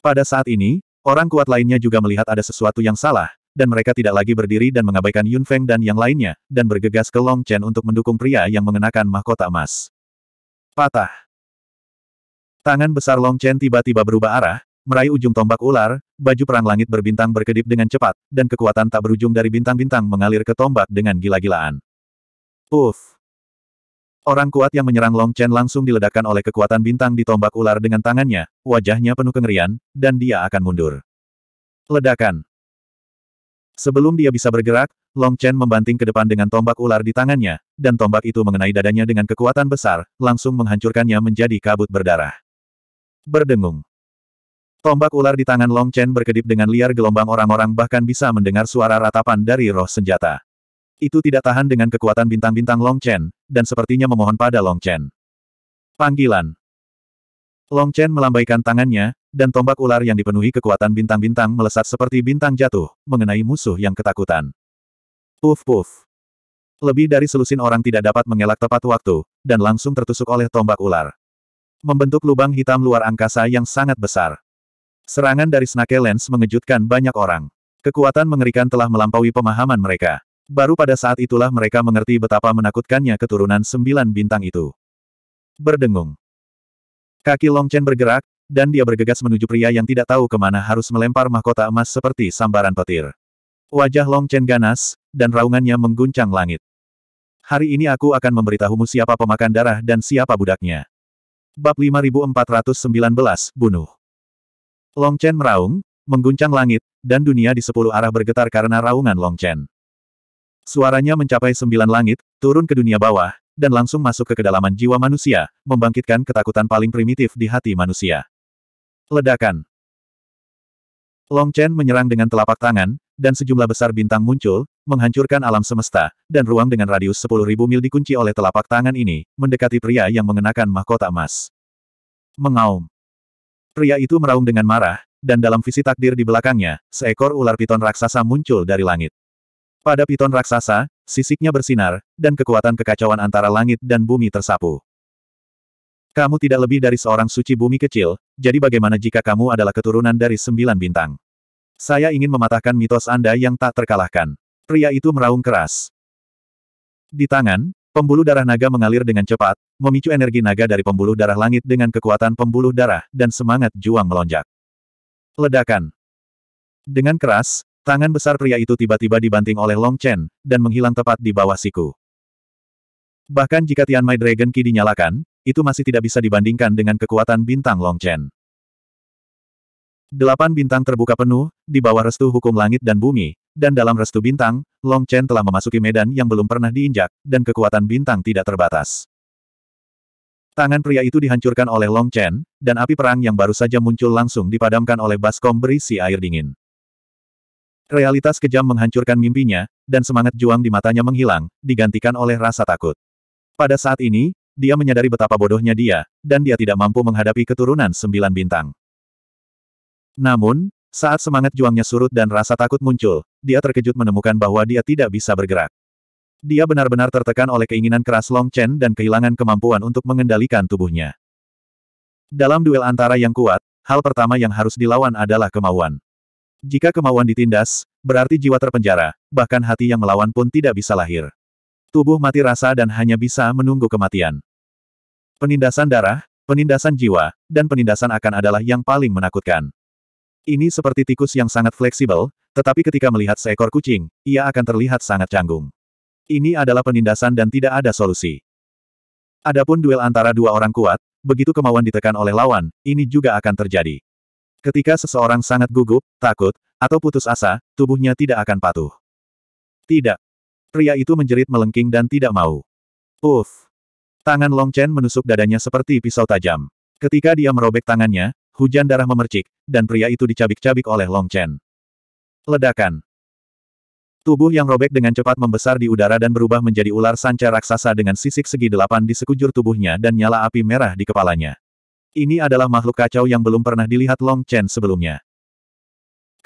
Pada saat ini, Orang kuat lainnya juga melihat ada sesuatu yang salah, dan mereka tidak lagi berdiri dan mengabaikan Yun Feng dan yang lainnya, dan bergegas ke Long Chen untuk mendukung pria yang mengenakan mahkota emas. Patah. Tangan besar Long Chen tiba-tiba berubah arah, meraih ujung tombak ular, baju perang langit berbintang berkedip dengan cepat, dan kekuatan tak berujung dari bintang-bintang mengalir ke tombak dengan gila-gilaan. Puff! Orang kuat yang menyerang Long Chen langsung diledakkan oleh kekuatan bintang di tombak ular dengan tangannya, wajahnya penuh kengerian, dan dia akan mundur. Ledakan. Sebelum dia bisa bergerak, Long Chen membanting ke depan dengan tombak ular di tangannya, dan tombak itu mengenai dadanya dengan kekuatan besar, langsung menghancurkannya menjadi kabut berdarah. Berdengung. Tombak ular di tangan Long Chen berkedip dengan liar gelombang orang-orang bahkan bisa mendengar suara ratapan dari roh senjata. Itu tidak tahan dengan kekuatan bintang-bintang Long Chen, dan sepertinya memohon pada Long Chen. Panggilan Long Chen melambaikan tangannya, dan tombak ular yang dipenuhi kekuatan bintang-bintang melesat seperti bintang jatuh, mengenai musuh yang ketakutan. Puf-puf. Lebih dari selusin orang tidak dapat mengelak tepat waktu, dan langsung tertusuk oleh tombak ular. Membentuk lubang hitam luar angkasa yang sangat besar. Serangan dari Snake Lens mengejutkan banyak orang. Kekuatan mengerikan telah melampaui pemahaman mereka. Baru pada saat itulah mereka mengerti betapa menakutkannya keturunan sembilan bintang itu. Berdengung. Kaki Long Chen bergerak, dan dia bergegas menuju pria yang tidak tahu kemana harus melempar mahkota emas seperti sambaran petir. Wajah Long Chen ganas, dan raungannya mengguncang langit. Hari ini aku akan memberitahumu siapa pemakan darah dan siapa budaknya. Bab 5419, Bunuh. Long Chen meraung, mengguncang langit, dan dunia di sepuluh arah bergetar karena raungan Long Chen. Suaranya mencapai sembilan langit, turun ke dunia bawah, dan langsung masuk ke kedalaman jiwa manusia, membangkitkan ketakutan paling primitif di hati manusia. Ledakan Long Chen menyerang dengan telapak tangan, dan sejumlah besar bintang muncul, menghancurkan alam semesta, dan ruang dengan radius 10.000 mil dikunci oleh telapak tangan ini, mendekati pria yang mengenakan mahkota emas. Mengaum. Pria itu meraung dengan marah, dan dalam visi takdir di belakangnya, seekor ular piton raksasa muncul dari langit. Pada piton raksasa, sisiknya bersinar, dan kekuatan kekacauan antara langit dan bumi tersapu. Kamu tidak lebih dari seorang suci bumi kecil, jadi bagaimana jika kamu adalah keturunan dari sembilan bintang? Saya ingin mematahkan mitos Anda yang tak terkalahkan. Pria itu meraung keras. Di tangan, pembuluh darah naga mengalir dengan cepat, memicu energi naga dari pembuluh darah langit dengan kekuatan pembuluh darah, dan semangat juang melonjak. Ledakan. Dengan keras, Tangan besar pria itu tiba-tiba dibanting oleh Long Chen, dan menghilang tepat di bawah siku. Bahkan jika Tianmai Dragon Ki dinyalakan, itu masih tidak bisa dibandingkan dengan kekuatan bintang Long Chen. Delapan bintang terbuka penuh, di bawah restu hukum langit dan bumi, dan dalam restu bintang, Long Chen telah memasuki medan yang belum pernah diinjak, dan kekuatan bintang tidak terbatas. Tangan pria itu dihancurkan oleh Long Chen, dan api perang yang baru saja muncul langsung dipadamkan oleh baskom berisi air dingin. Realitas kejam menghancurkan mimpinya, dan semangat juang di matanya menghilang, digantikan oleh rasa takut. Pada saat ini, dia menyadari betapa bodohnya dia, dan dia tidak mampu menghadapi keturunan sembilan bintang. Namun, saat semangat juangnya surut dan rasa takut muncul, dia terkejut menemukan bahwa dia tidak bisa bergerak. Dia benar-benar tertekan oleh keinginan keras Long Chen dan kehilangan kemampuan untuk mengendalikan tubuhnya. Dalam duel antara yang kuat, hal pertama yang harus dilawan adalah kemauan. Jika kemauan ditindas, berarti jiwa terpenjara, bahkan hati yang melawan pun tidak bisa lahir. Tubuh mati rasa dan hanya bisa menunggu kematian. Penindasan darah, penindasan jiwa, dan penindasan akan adalah yang paling menakutkan. Ini seperti tikus yang sangat fleksibel, tetapi ketika melihat seekor kucing, ia akan terlihat sangat canggung. Ini adalah penindasan dan tidak ada solusi. Adapun duel antara dua orang kuat, begitu kemauan ditekan oleh lawan, ini juga akan terjadi. Ketika seseorang sangat gugup, takut, atau putus asa, tubuhnya tidak akan patuh. Tidak. Pria itu menjerit melengking dan tidak mau. Uff. Tangan Long Chen menusuk dadanya seperti pisau tajam. Ketika dia merobek tangannya, hujan darah memercik, dan pria itu dicabik-cabik oleh Long Chen. Ledakan. Tubuh yang robek dengan cepat membesar di udara dan berubah menjadi ular sanca raksasa dengan sisik segi delapan di sekujur tubuhnya dan nyala api merah di kepalanya. Ini adalah makhluk kacau yang belum pernah dilihat Long Chen sebelumnya.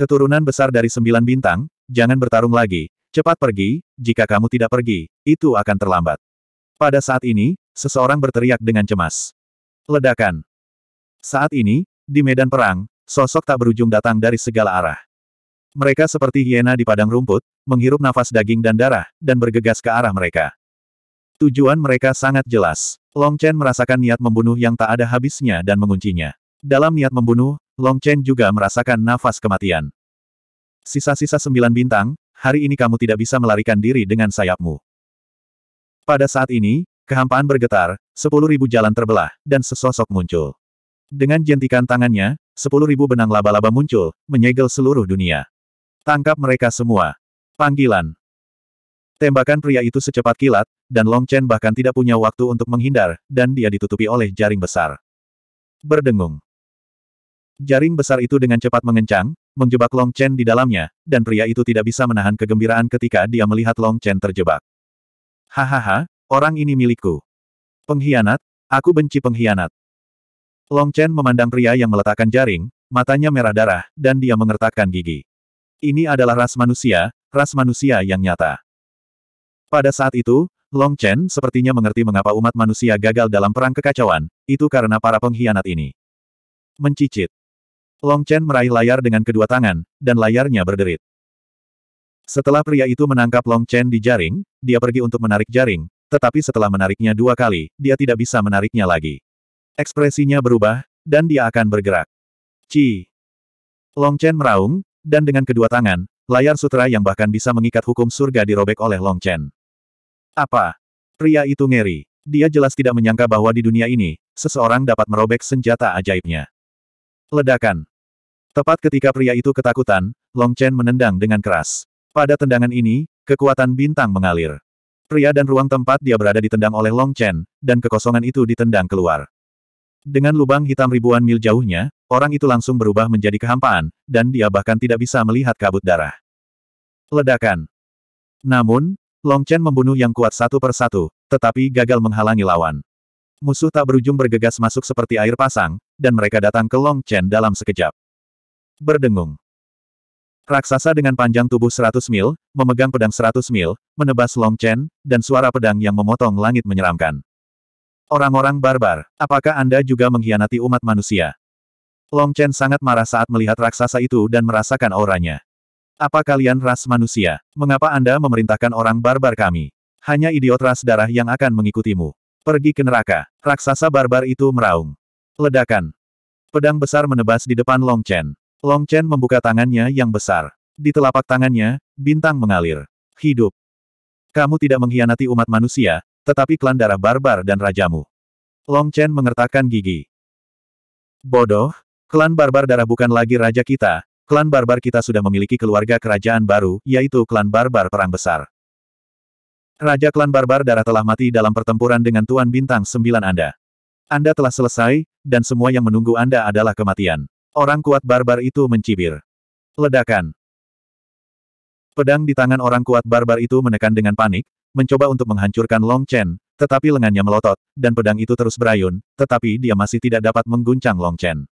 Keturunan besar dari sembilan bintang, jangan bertarung lagi, cepat pergi, jika kamu tidak pergi, itu akan terlambat. Pada saat ini, seseorang berteriak dengan cemas. Ledakan. Saat ini, di medan perang, sosok tak berujung datang dari segala arah. Mereka seperti hiena di padang rumput, menghirup nafas daging dan darah, dan bergegas ke arah mereka. Tujuan mereka sangat jelas. Long Chen merasakan niat membunuh yang tak ada habisnya dan menguncinya. Dalam niat membunuh, Long Chen juga merasakan nafas kematian. Sisa-sisa sembilan bintang, hari ini kamu tidak bisa melarikan diri dengan sayapmu. Pada saat ini, kehampaan bergetar, sepuluh ribu jalan terbelah, dan sesosok muncul. Dengan jentikan tangannya, sepuluh ribu benang laba-laba muncul, menyegel seluruh dunia. Tangkap mereka semua. Panggilan. Tembakan pria itu secepat kilat, dan Long Chen bahkan tidak punya waktu untuk menghindar, dan dia ditutupi oleh jaring besar. Berdengung. Jaring besar itu dengan cepat mengencang, menjebak Long Chen di dalamnya, dan pria itu tidak bisa menahan kegembiraan ketika dia melihat Long Chen terjebak. Hahaha, orang ini milikku. Pengkhianat, aku benci pengkhianat. Long Chen memandang pria yang meletakkan jaring, matanya merah darah, dan dia mengertakkan gigi. Ini adalah ras manusia, ras manusia yang nyata. Pada saat itu, Long Chen sepertinya mengerti mengapa umat manusia gagal dalam perang kekacauan, itu karena para pengkhianat ini. Mencicit. Long Chen meraih layar dengan kedua tangan, dan layarnya berderit. Setelah pria itu menangkap Long Chen di jaring, dia pergi untuk menarik jaring, tetapi setelah menariknya dua kali, dia tidak bisa menariknya lagi. Ekspresinya berubah, dan dia akan bergerak. Ci. Long Chen meraung, dan dengan kedua tangan, layar sutra yang bahkan bisa mengikat hukum surga dirobek oleh Long Chen. Apa? Pria itu ngeri. Dia jelas tidak menyangka bahwa di dunia ini, seseorang dapat merobek senjata ajaibnya. Ledakan. Tepat ketika pria itu ketakutan, Long Chen menendang dengan keras. Pada tendangan ini, kekuatan bintang mengalir. Pria dan ruang tempat dia berada ditendang oleh Long Chen, dan kekosongan itu ditendang keluar. Dengan lubang hitam ribuan mil jauhnya, orang itu langsung berubah menjadi kehampaan, dan dia bahkan tidak bisa melihat kabut darah. Ledakan. Namun, Long Chen membunuh yang kuat satu persatu, tetapi gagal menghalangi lawan. Musuh tak berujung bergegas masuk seperti air pasang, dan mereka datang ke Long Chen dalam sekejap. Berdengung. Raksasa dengan panjang tubuh 100 mil, memegang pedang 100 mil, menebas Long Chen, dan suara pedang yang memotong langit menyeramkan. Orang-orang barbar, apakah Anda juga mengkhianati umat manusia? Long Chen sangat marah saat melihat raksasa itu dan merasakan auranya. Apa kalian ras manusia? Mengapa Anda memerintahkan orang barbar kami? Hanya idiot ras darah yang akan mengikutimu. Pergi ke neraka. Raksasa barbar itu meraung. Ledakan. Pedang besar menebas di depan Long Chen. Long Chen membuka tangannya yang besar. Di telapak tangannya, bintang mengalir. Hidup. Kamu tidak mengkhianati umat manusia, tetapi klan darah barbar dan rajamu. Long Chen mengertakkan gigi. Bodoh, klan barbar darah bukan lagi raja kita, Klan barbar kita sudah memiliki keluarga kerajaan baru, yaitu klan barbar perang besar. Raja klan barbar darah telah mati dalam pertempuran dengan Tuan Bintang Sembilan Anda. Anda telah selesai, dan semua yang menunggu Anda adalah kematian. Orang kuat barbar itu mencibir. Ledakan. Pedang di tangan orang kuat barbar itu menekan dengan panik, mencoba untuk menghancurkan Long Chen, tetapi lengannya melotot, dan pedang itu terus berayun, tetapi dia masih tidak dapat mengguncang Long Chen.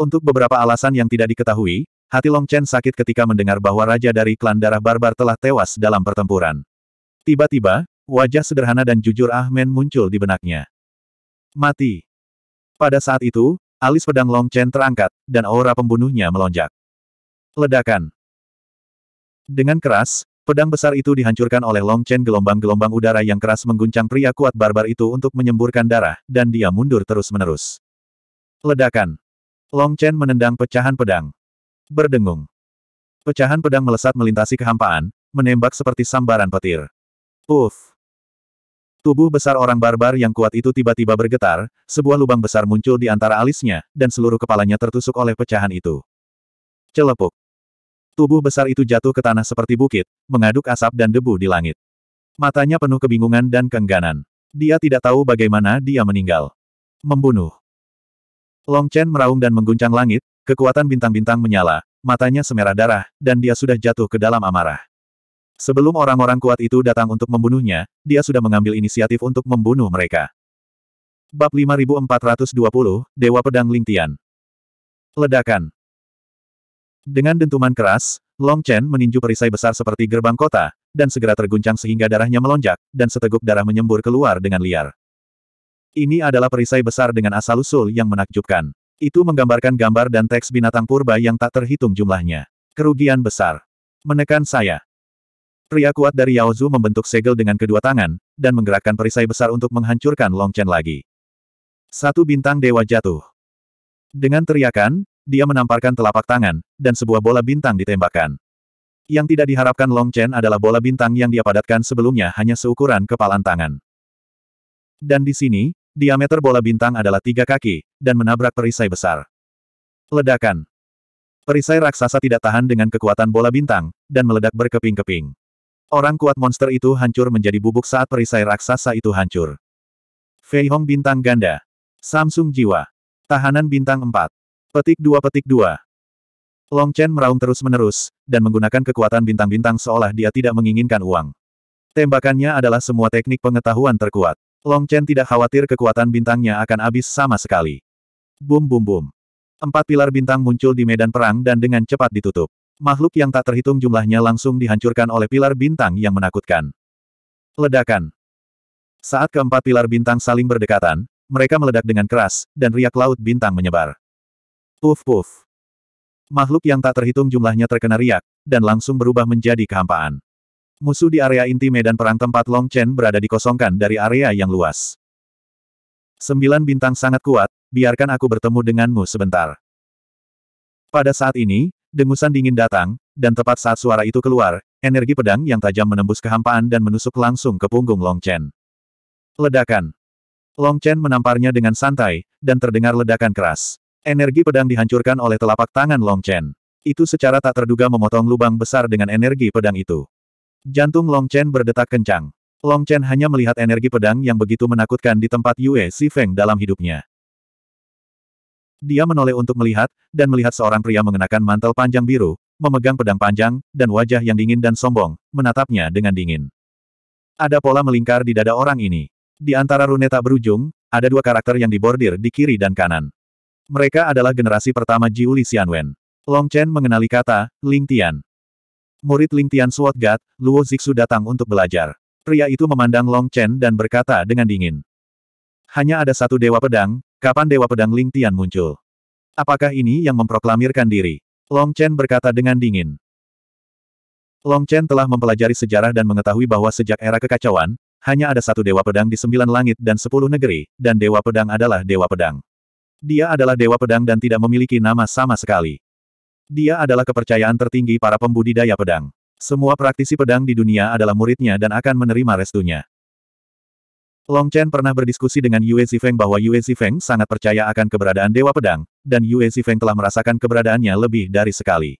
Untuk beberapa alasan yang tidak diketahui, hati Long Chen sakit ketika mendengar bahwa raja dari klan darah barbar telah tewas dalam pertempuran. Tiba-tiba, wajah sederhana dan jujur Ahmen muncul di benaknya. Mati. Pada saat itu, alis pedang Long Chen terangkat, dan aura pembunuhnya melonjak. Ledakan. Dengan keras, pedang besar itu dihancurkan oleh Long Chen gelombang-gelombang udara yang keras mengguncang pria kuat barbar itu untuk menyemburkan darah, dan dia mundur terus-menerus. Ledakan. Long Chen menendang pecahan pedang. Berdengung. Pecahan pedang melesat melintasi kehampaan, menembak seperti sambaran petir. Uff! Tubuh besar orang barbar yang kuat itu tiba-tiba bergetar, sebuah lubang besar muncul di antara alisnya, dan seluruh kepalanya tertusuk oleh pecahan itu. Celepuk. Tubuh besar itu jatuh ke tanah seperti bukit, mengaduk asap dan debu di langit. Matanya penuh kebingungan dan kengganan. Dia tidak tahu bagaimana dia meninggal. Membunuh. Long Chen meraung dan mengguncang langit, kekuatan bintang-bintang menyala, matanya semerah darah, dan dia sudah jatuh ke dalam amarah. Sebelum orang-orang kuat itu datang untuk membunuhnya, dia sudah mengambil inisiatif untuk membunuh mereka. Bab 5420, Dewa Pedang Lingtian Ledakan Dengan dentuman keras, Long Chen meninju perisai besar seperti gerbang kota, dan segera terguncang sehingga darahnya melonjak, dan seteguk darah menyembur keluar dengan liar. Ini adalah perisai besar dengan asal-usul yang menakjubkan. Itu menggambarkan gambar dan teks binatang purba yang tak terhitung jumlahnya. Kerugian besar. Menekan saya. Pria kuat dari Yaozu membentuk segel dengan kedua tangan, dan menggerakkan perisai besar untuk menghancurkan Long Chen lagi. Satu bintang dewa jatuh. Dengan teriakan, dia menamparkan telapak tangan, dan sebuah bola bintang ditembakkan. Yang tidak diharapkan Long Chen adalah bola bintang yang dia padatkan sebelumnya hanya seukuran kepalan tangan. Dan di sini, diameter bola bintang adalah tiga kaki, dan menabrak perisai besar. Ledakan. Perisai raksasa tidak tahan dengan kekuatan bola bintang, dan meledak berkeping-keping. Orang kuat monster itu hancur menjadi bubuk saat perisai raksasa itu hancur. Fei Hong bintang ganda. Samsung jiwa. Tahanan bintang 4. Petik 2 petik 2. Long Chen meraung terus-menerus, dan menggunakan kekuatan bintang-bintang seolah dia tidak menginginkan uang. Tembakannya adalah semua teknik pengetahuan terkuat. Long Chen tidak khawatir kekuatan bintangnya akan habis sama sekali. Bum bum bum. Empat pilar bintang muncul di medan perang dan dengan cepat ditutup. Makhluk yang tak terhitung jumlahnya langsung dihancurkan oleh pilar bintang yang menakutkan. Ledakan. Saat keempat pilar bintang saling berdekatan, mereka meledak dengan keras, dan riak laut bintang menyebar. Puf puf. Makhluk yang tak terhitung jumlahnya terkena riak, dan langsung berubah menjadi kehampaan. Musuh di area inti medan perang tempat Long Chen berada dikosongkan dari area yang luas. Sembilan bintang sangat kuat, biarkan aku bertemu denganmu sebentar. Pada saat ini, dengusan dingin datang, dan tepat saat suara itu keluar, energi pedang yang tajam menembus kehampaan dan menusuk langsung ke punggung Long Chen. Ledakan. Long Chen menamparnya dengan santai, dan terdengar ledakan keras. Energi pedang dihancurkan oleh telapak tangan Long Chen. Itu secara tak terduga memotong lubang besar dengan energi pedang itu. Jantung Long Chen berdetak kencang. Long Chen hanya melihat energi pedang yang begitu menakutkan di tempat Yue Si Feng dalam hidupnya. Dia menoleh untuk melihat, dan melihat seorang pria mengenakan mantel panjang biru, memegang pedang panjang, dan wajah yang dingin dan sombong, menatapnya dengan dingin. Ada pola melingkar di dada orang ini. Di antara rune tak berujung, ada dua karakter yang dibordir di kiri dan kanan. Mereka adalah generasi pertama Jiuli Xianwen. Long Chen mengenali kata, Ling Tian. Murid Ling Tian Suot Gat, Luo Zixu datang untuk belajar. Pria itu memandang Long Chen dan berkata dengan dingin. Hanya ada satu Dewa Pedang, kapan Dewa Pedang Ling Tian muncul? Apakah ini yang memproklamirkan diri? Long Chen berkata dengan dingin. Long Chen telah mempelajari sejarah dan mengetahui bahwa sejak era kekacauan, hanya ada satu Dewa Pedang di sembilan langit dan sepuluh negeri, dan Dewa Pedang adalah Dewa Pedang. Dia adalah Dewa Pedang dan tidak memiliki nama sama sekali. Dia adalah kepercayaan tertinggi para pembudidaya pedang. Semua praktisi pedang di dunia adalah muridnya dan akan menerima restunya. Long Chen pernah berdiskusi dengan Yue Zifeng bahwa Yue Zifeng sangat percaya akan keberadaan Dewa Pedang, dan Yue Zifeng telah merasakan keberadaannya lebih dari sekali.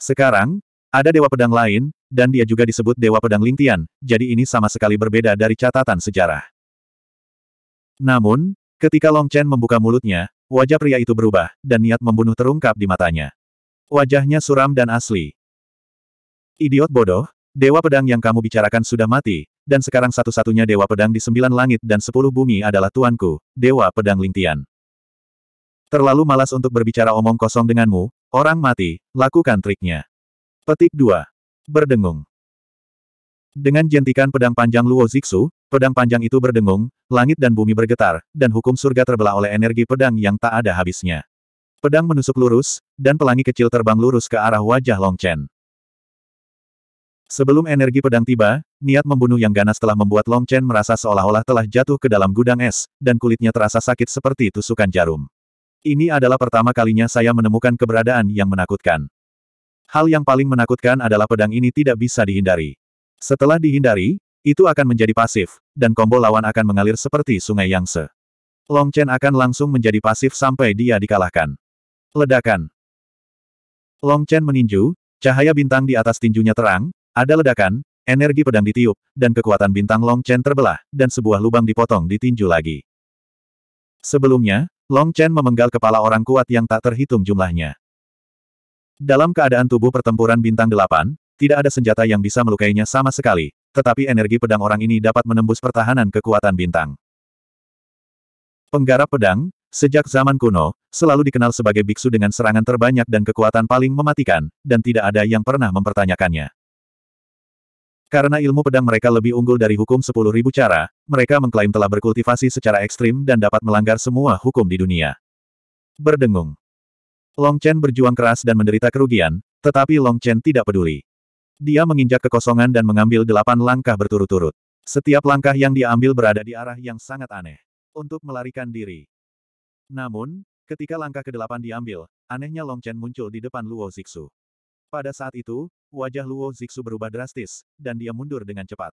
Sekarang, ada Dewa Pedang lain, dan dia juga disebut Dewa Pedang Lingtian, jadi ini sama sekali berbeda dari catatan sejarah. Namun, ketika Long Chen membuka mulutnya, Wajah pria itu berubah, dan niat membunuh terungkap di matanya. Wajahnya suram dan asli. Idiot bodoh, dewa pedang yang kamu bicarakan sudah mati, dan sekarang satu-satunya dewa pedang di sembilan langit dan sepuluh bumi adalah tuanku, dewa pedang Lingtian. Terlalu malas untuk berbicara omong kosong denganmu, orang mati, lakukan triknya. Petik 2. Berdengung. Dengan jentikan pedang panjang Luo Zixu, pedang panjang itu berdengung, langit dan bumi bergetar, dan hukum surga terbelah oleh energi pedang yang tak ada habisnya. Pedang menusuk lurus, dan pelangi kecil terbang lurus ke arah wajah Long Chen. Sebelum energi pedang tiba, niat membunuh yang ganas telah membuat Long Chen merasa seolah-olah telah jatuh ke dalam gudang es, dan kulitnya terasa sakit seperti tusukan jarum. Ini adalah pertama kalinya saya menemukan keberadaan yang menakutkan. Hal yang paling menakutkan adalah pedang ini tidak bisa dihindari. Setelah dihindari, itu akan menjadi pasif, dan kombo lawan akan mengalir seperti sungai yang se. Long Chen akan langsung menjadi pasif sampai dia dikalahkan. Ledakan Long Chen meninju, cahaya bintang di atas tinjunya terang, ada ledakan, energi pedang ditiup, dan kekuatan bintang Long Chen terbelah, dan sebuah lubang dipotong ditinju lagi. Sebelumnya, Long Chen memenggal kepala orang kuat yang tak terhitung jumlahnya. Dalam keadaan tubuh pertempuran bintang delapan, tidak ada senjata yang bisa melukainya sama sekali, tetapi energi pedang orang ini dapat menembus pertahanan kekuatan bintang. Penggarap pedang, sejak zaman kuno, selalu dikenal sebagai biksu dengan serangan terbanyak dan kekuatan paling mematikan, dan tidak ada yang pernah mempertanyakannya. Karena ilmu pedang mereka lebih unggul dari hukum 10.000 cara, mereka mengklaim telah berkultivasi secara ekstrim dan dapat melanggar semua hukum di dunia. Berdengung. Long Chen berjuang keras dan menderita kerugian, tetapi Long Chen tidak peduli. Dia menginjak kekosongan dan mengambil delapan langkah berturut-turut. Setiap langkah yang diambil berada di arah yang sangat aneh. Untuk melarikan diri. Namun, ketika langkah kedelapan diambil, anehnya Long Chen muncul di depan Luo Zixu. Pada saat itu, wajah Luo Zixu berubah drastis, dan dia mundur dengan cepat.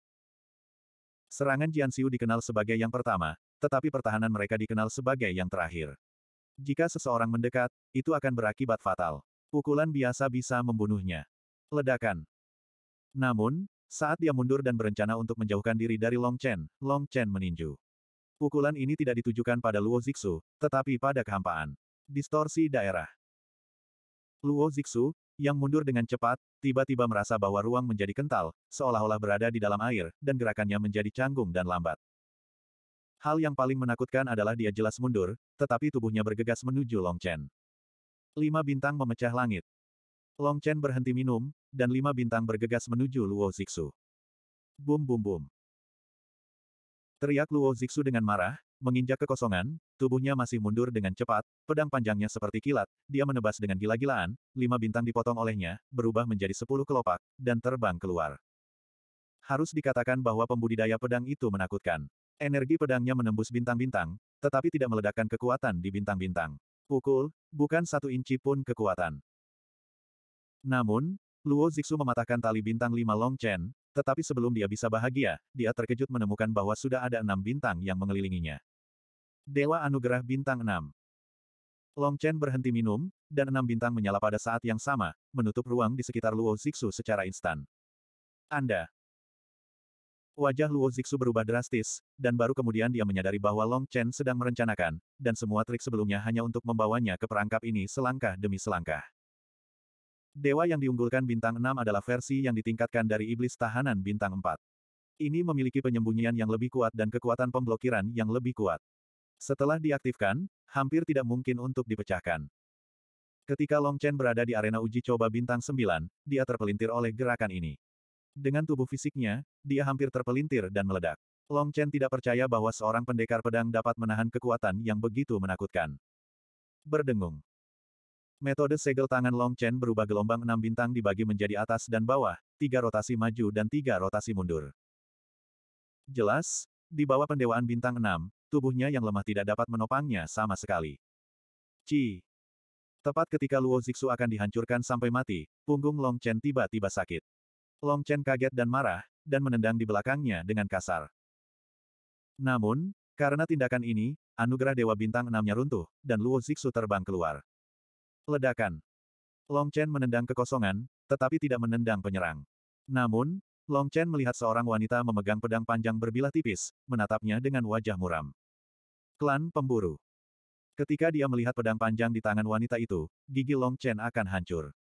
Serangan Jian Xiu dikenal sebagai yang pertama, tetapi pertahanan mereka dikenal sebagai yang terakhir. Jika seseorang mendekat, itu akan berakibat fatal. Pukulan biasa bisa membunuhnya. Ledakan. Namun, saat dia mundur dan berencana untuk menjauhkan diri dari Long Chen, Long Chen meninju. Pukulan ini tidak ditujukan pada Luo Zixu, tetapi pada kehampaan. Distorsi daerah. Luo Zixu, yang mundur dengan cepat, tiba-tiba merasa bahwa ruang menjadi kental, seolah-olah berada di dalam air, dan gerakannya menjadi canggung dan lambat. Hal yang paling menakutkan adalah dia jelas mundur, tetapi tubuhnya bergegas menuju Long Chen. Lima bintang memecah langit. Long Chen berhenti minum, dan lima bintang bergegas menuju Luo Zixu. Bum bum bum. Teriak Luo Zixu dengan marah, menginjak kekosongan, tubuhnya masih mundur dengan cepat, pedang panjangnya seperti kilat, dia menebas dengan gila-gilaan, lima bintang dipotong olehnya, berubah menjadi sepuluh kelopak, dan terbang keluar. Harus dikatakan bahwa pembudidaya pedang itu menakutkan. Energi pedangnya menembus bintang-bintang, tetapi tidak meledakkan kekuatan di bintang-bintang. Pukul, bukan satu inci pun kekuatan. Namun, Luo Zixu mematahkan tali bintang lima Long Chen, tetapi sebelum dia bisa bahagia, dia terkejut menemukan bahwa sudah ada enam bintang yang mengelilinginya. Dewa Anugerah Bintang 6 Long Chen berhenti minum, dan enam bintang menyala pada saat yang sama, menutup ruang di sekitar Luo Zixu secara instan. Anda. Wajah Luo Zixu berubah drastis, dan baru kemudian dia menyadari bahwa Long Chen sedang merencanakan, dan semua trik sebelumnya hanya untuk membawanya ke perangkap ini selangkah demi selangkah. Dewa yang diunggulkan bintang 6 adalah versi yang ditingkatkan dari iblis tahanan bintang 4. Ini memiliki penyembunyian yang lebih kuat dan kekuatan pemblokiran yang lebih kuat. Setelah diaktifkan, hampir tidak mungkin untuk dipecahkan. Ketika Long Chen berada di arena uji coba bintang 9, dia terpelintir oleh gerakan ini. Dengan tubuh fisiknya, dia hampir terpelintir dan meledak. Long Chen tidak percaya bahwa seorang pendekar pedang dapat menahan kekuatan yang begitu menakutkan. Berdengung. Metode segel tangan Long Chen berubah gelombang enam bintang dibagi menjadi atas dan bawah, tiga rotasi maju dan tiga rotasi mundur. Jelas, di bawah pendewaan bintang enam, tubuhnya yang lemah tidak dapat menopangnya sama sekali. Ci. Tepat ketika Luo Zixu akan dihancurkan sampai mati, punggung Long Chen tiba-tiba sakit. Long Chen kaget dan marah, dan menendang di belakangnya dengan kasar. Namun, karena tindakan ini, anugerah Dewa Bintang enamnya runtuh, dan Luo Zixu terbang keluar. Ledakan. Long Chen menendang kekosongan, tetapi tidak menendang penyerang. Namun, Long Chen melihat seorang wanita memegang pedang panjang berbilah tipis, menatapnya dengan wajah muram. Klan Pemburu. Ketika dia melihat pedang panjang di tangan wanita itu, gigi Long Chen akan hancur.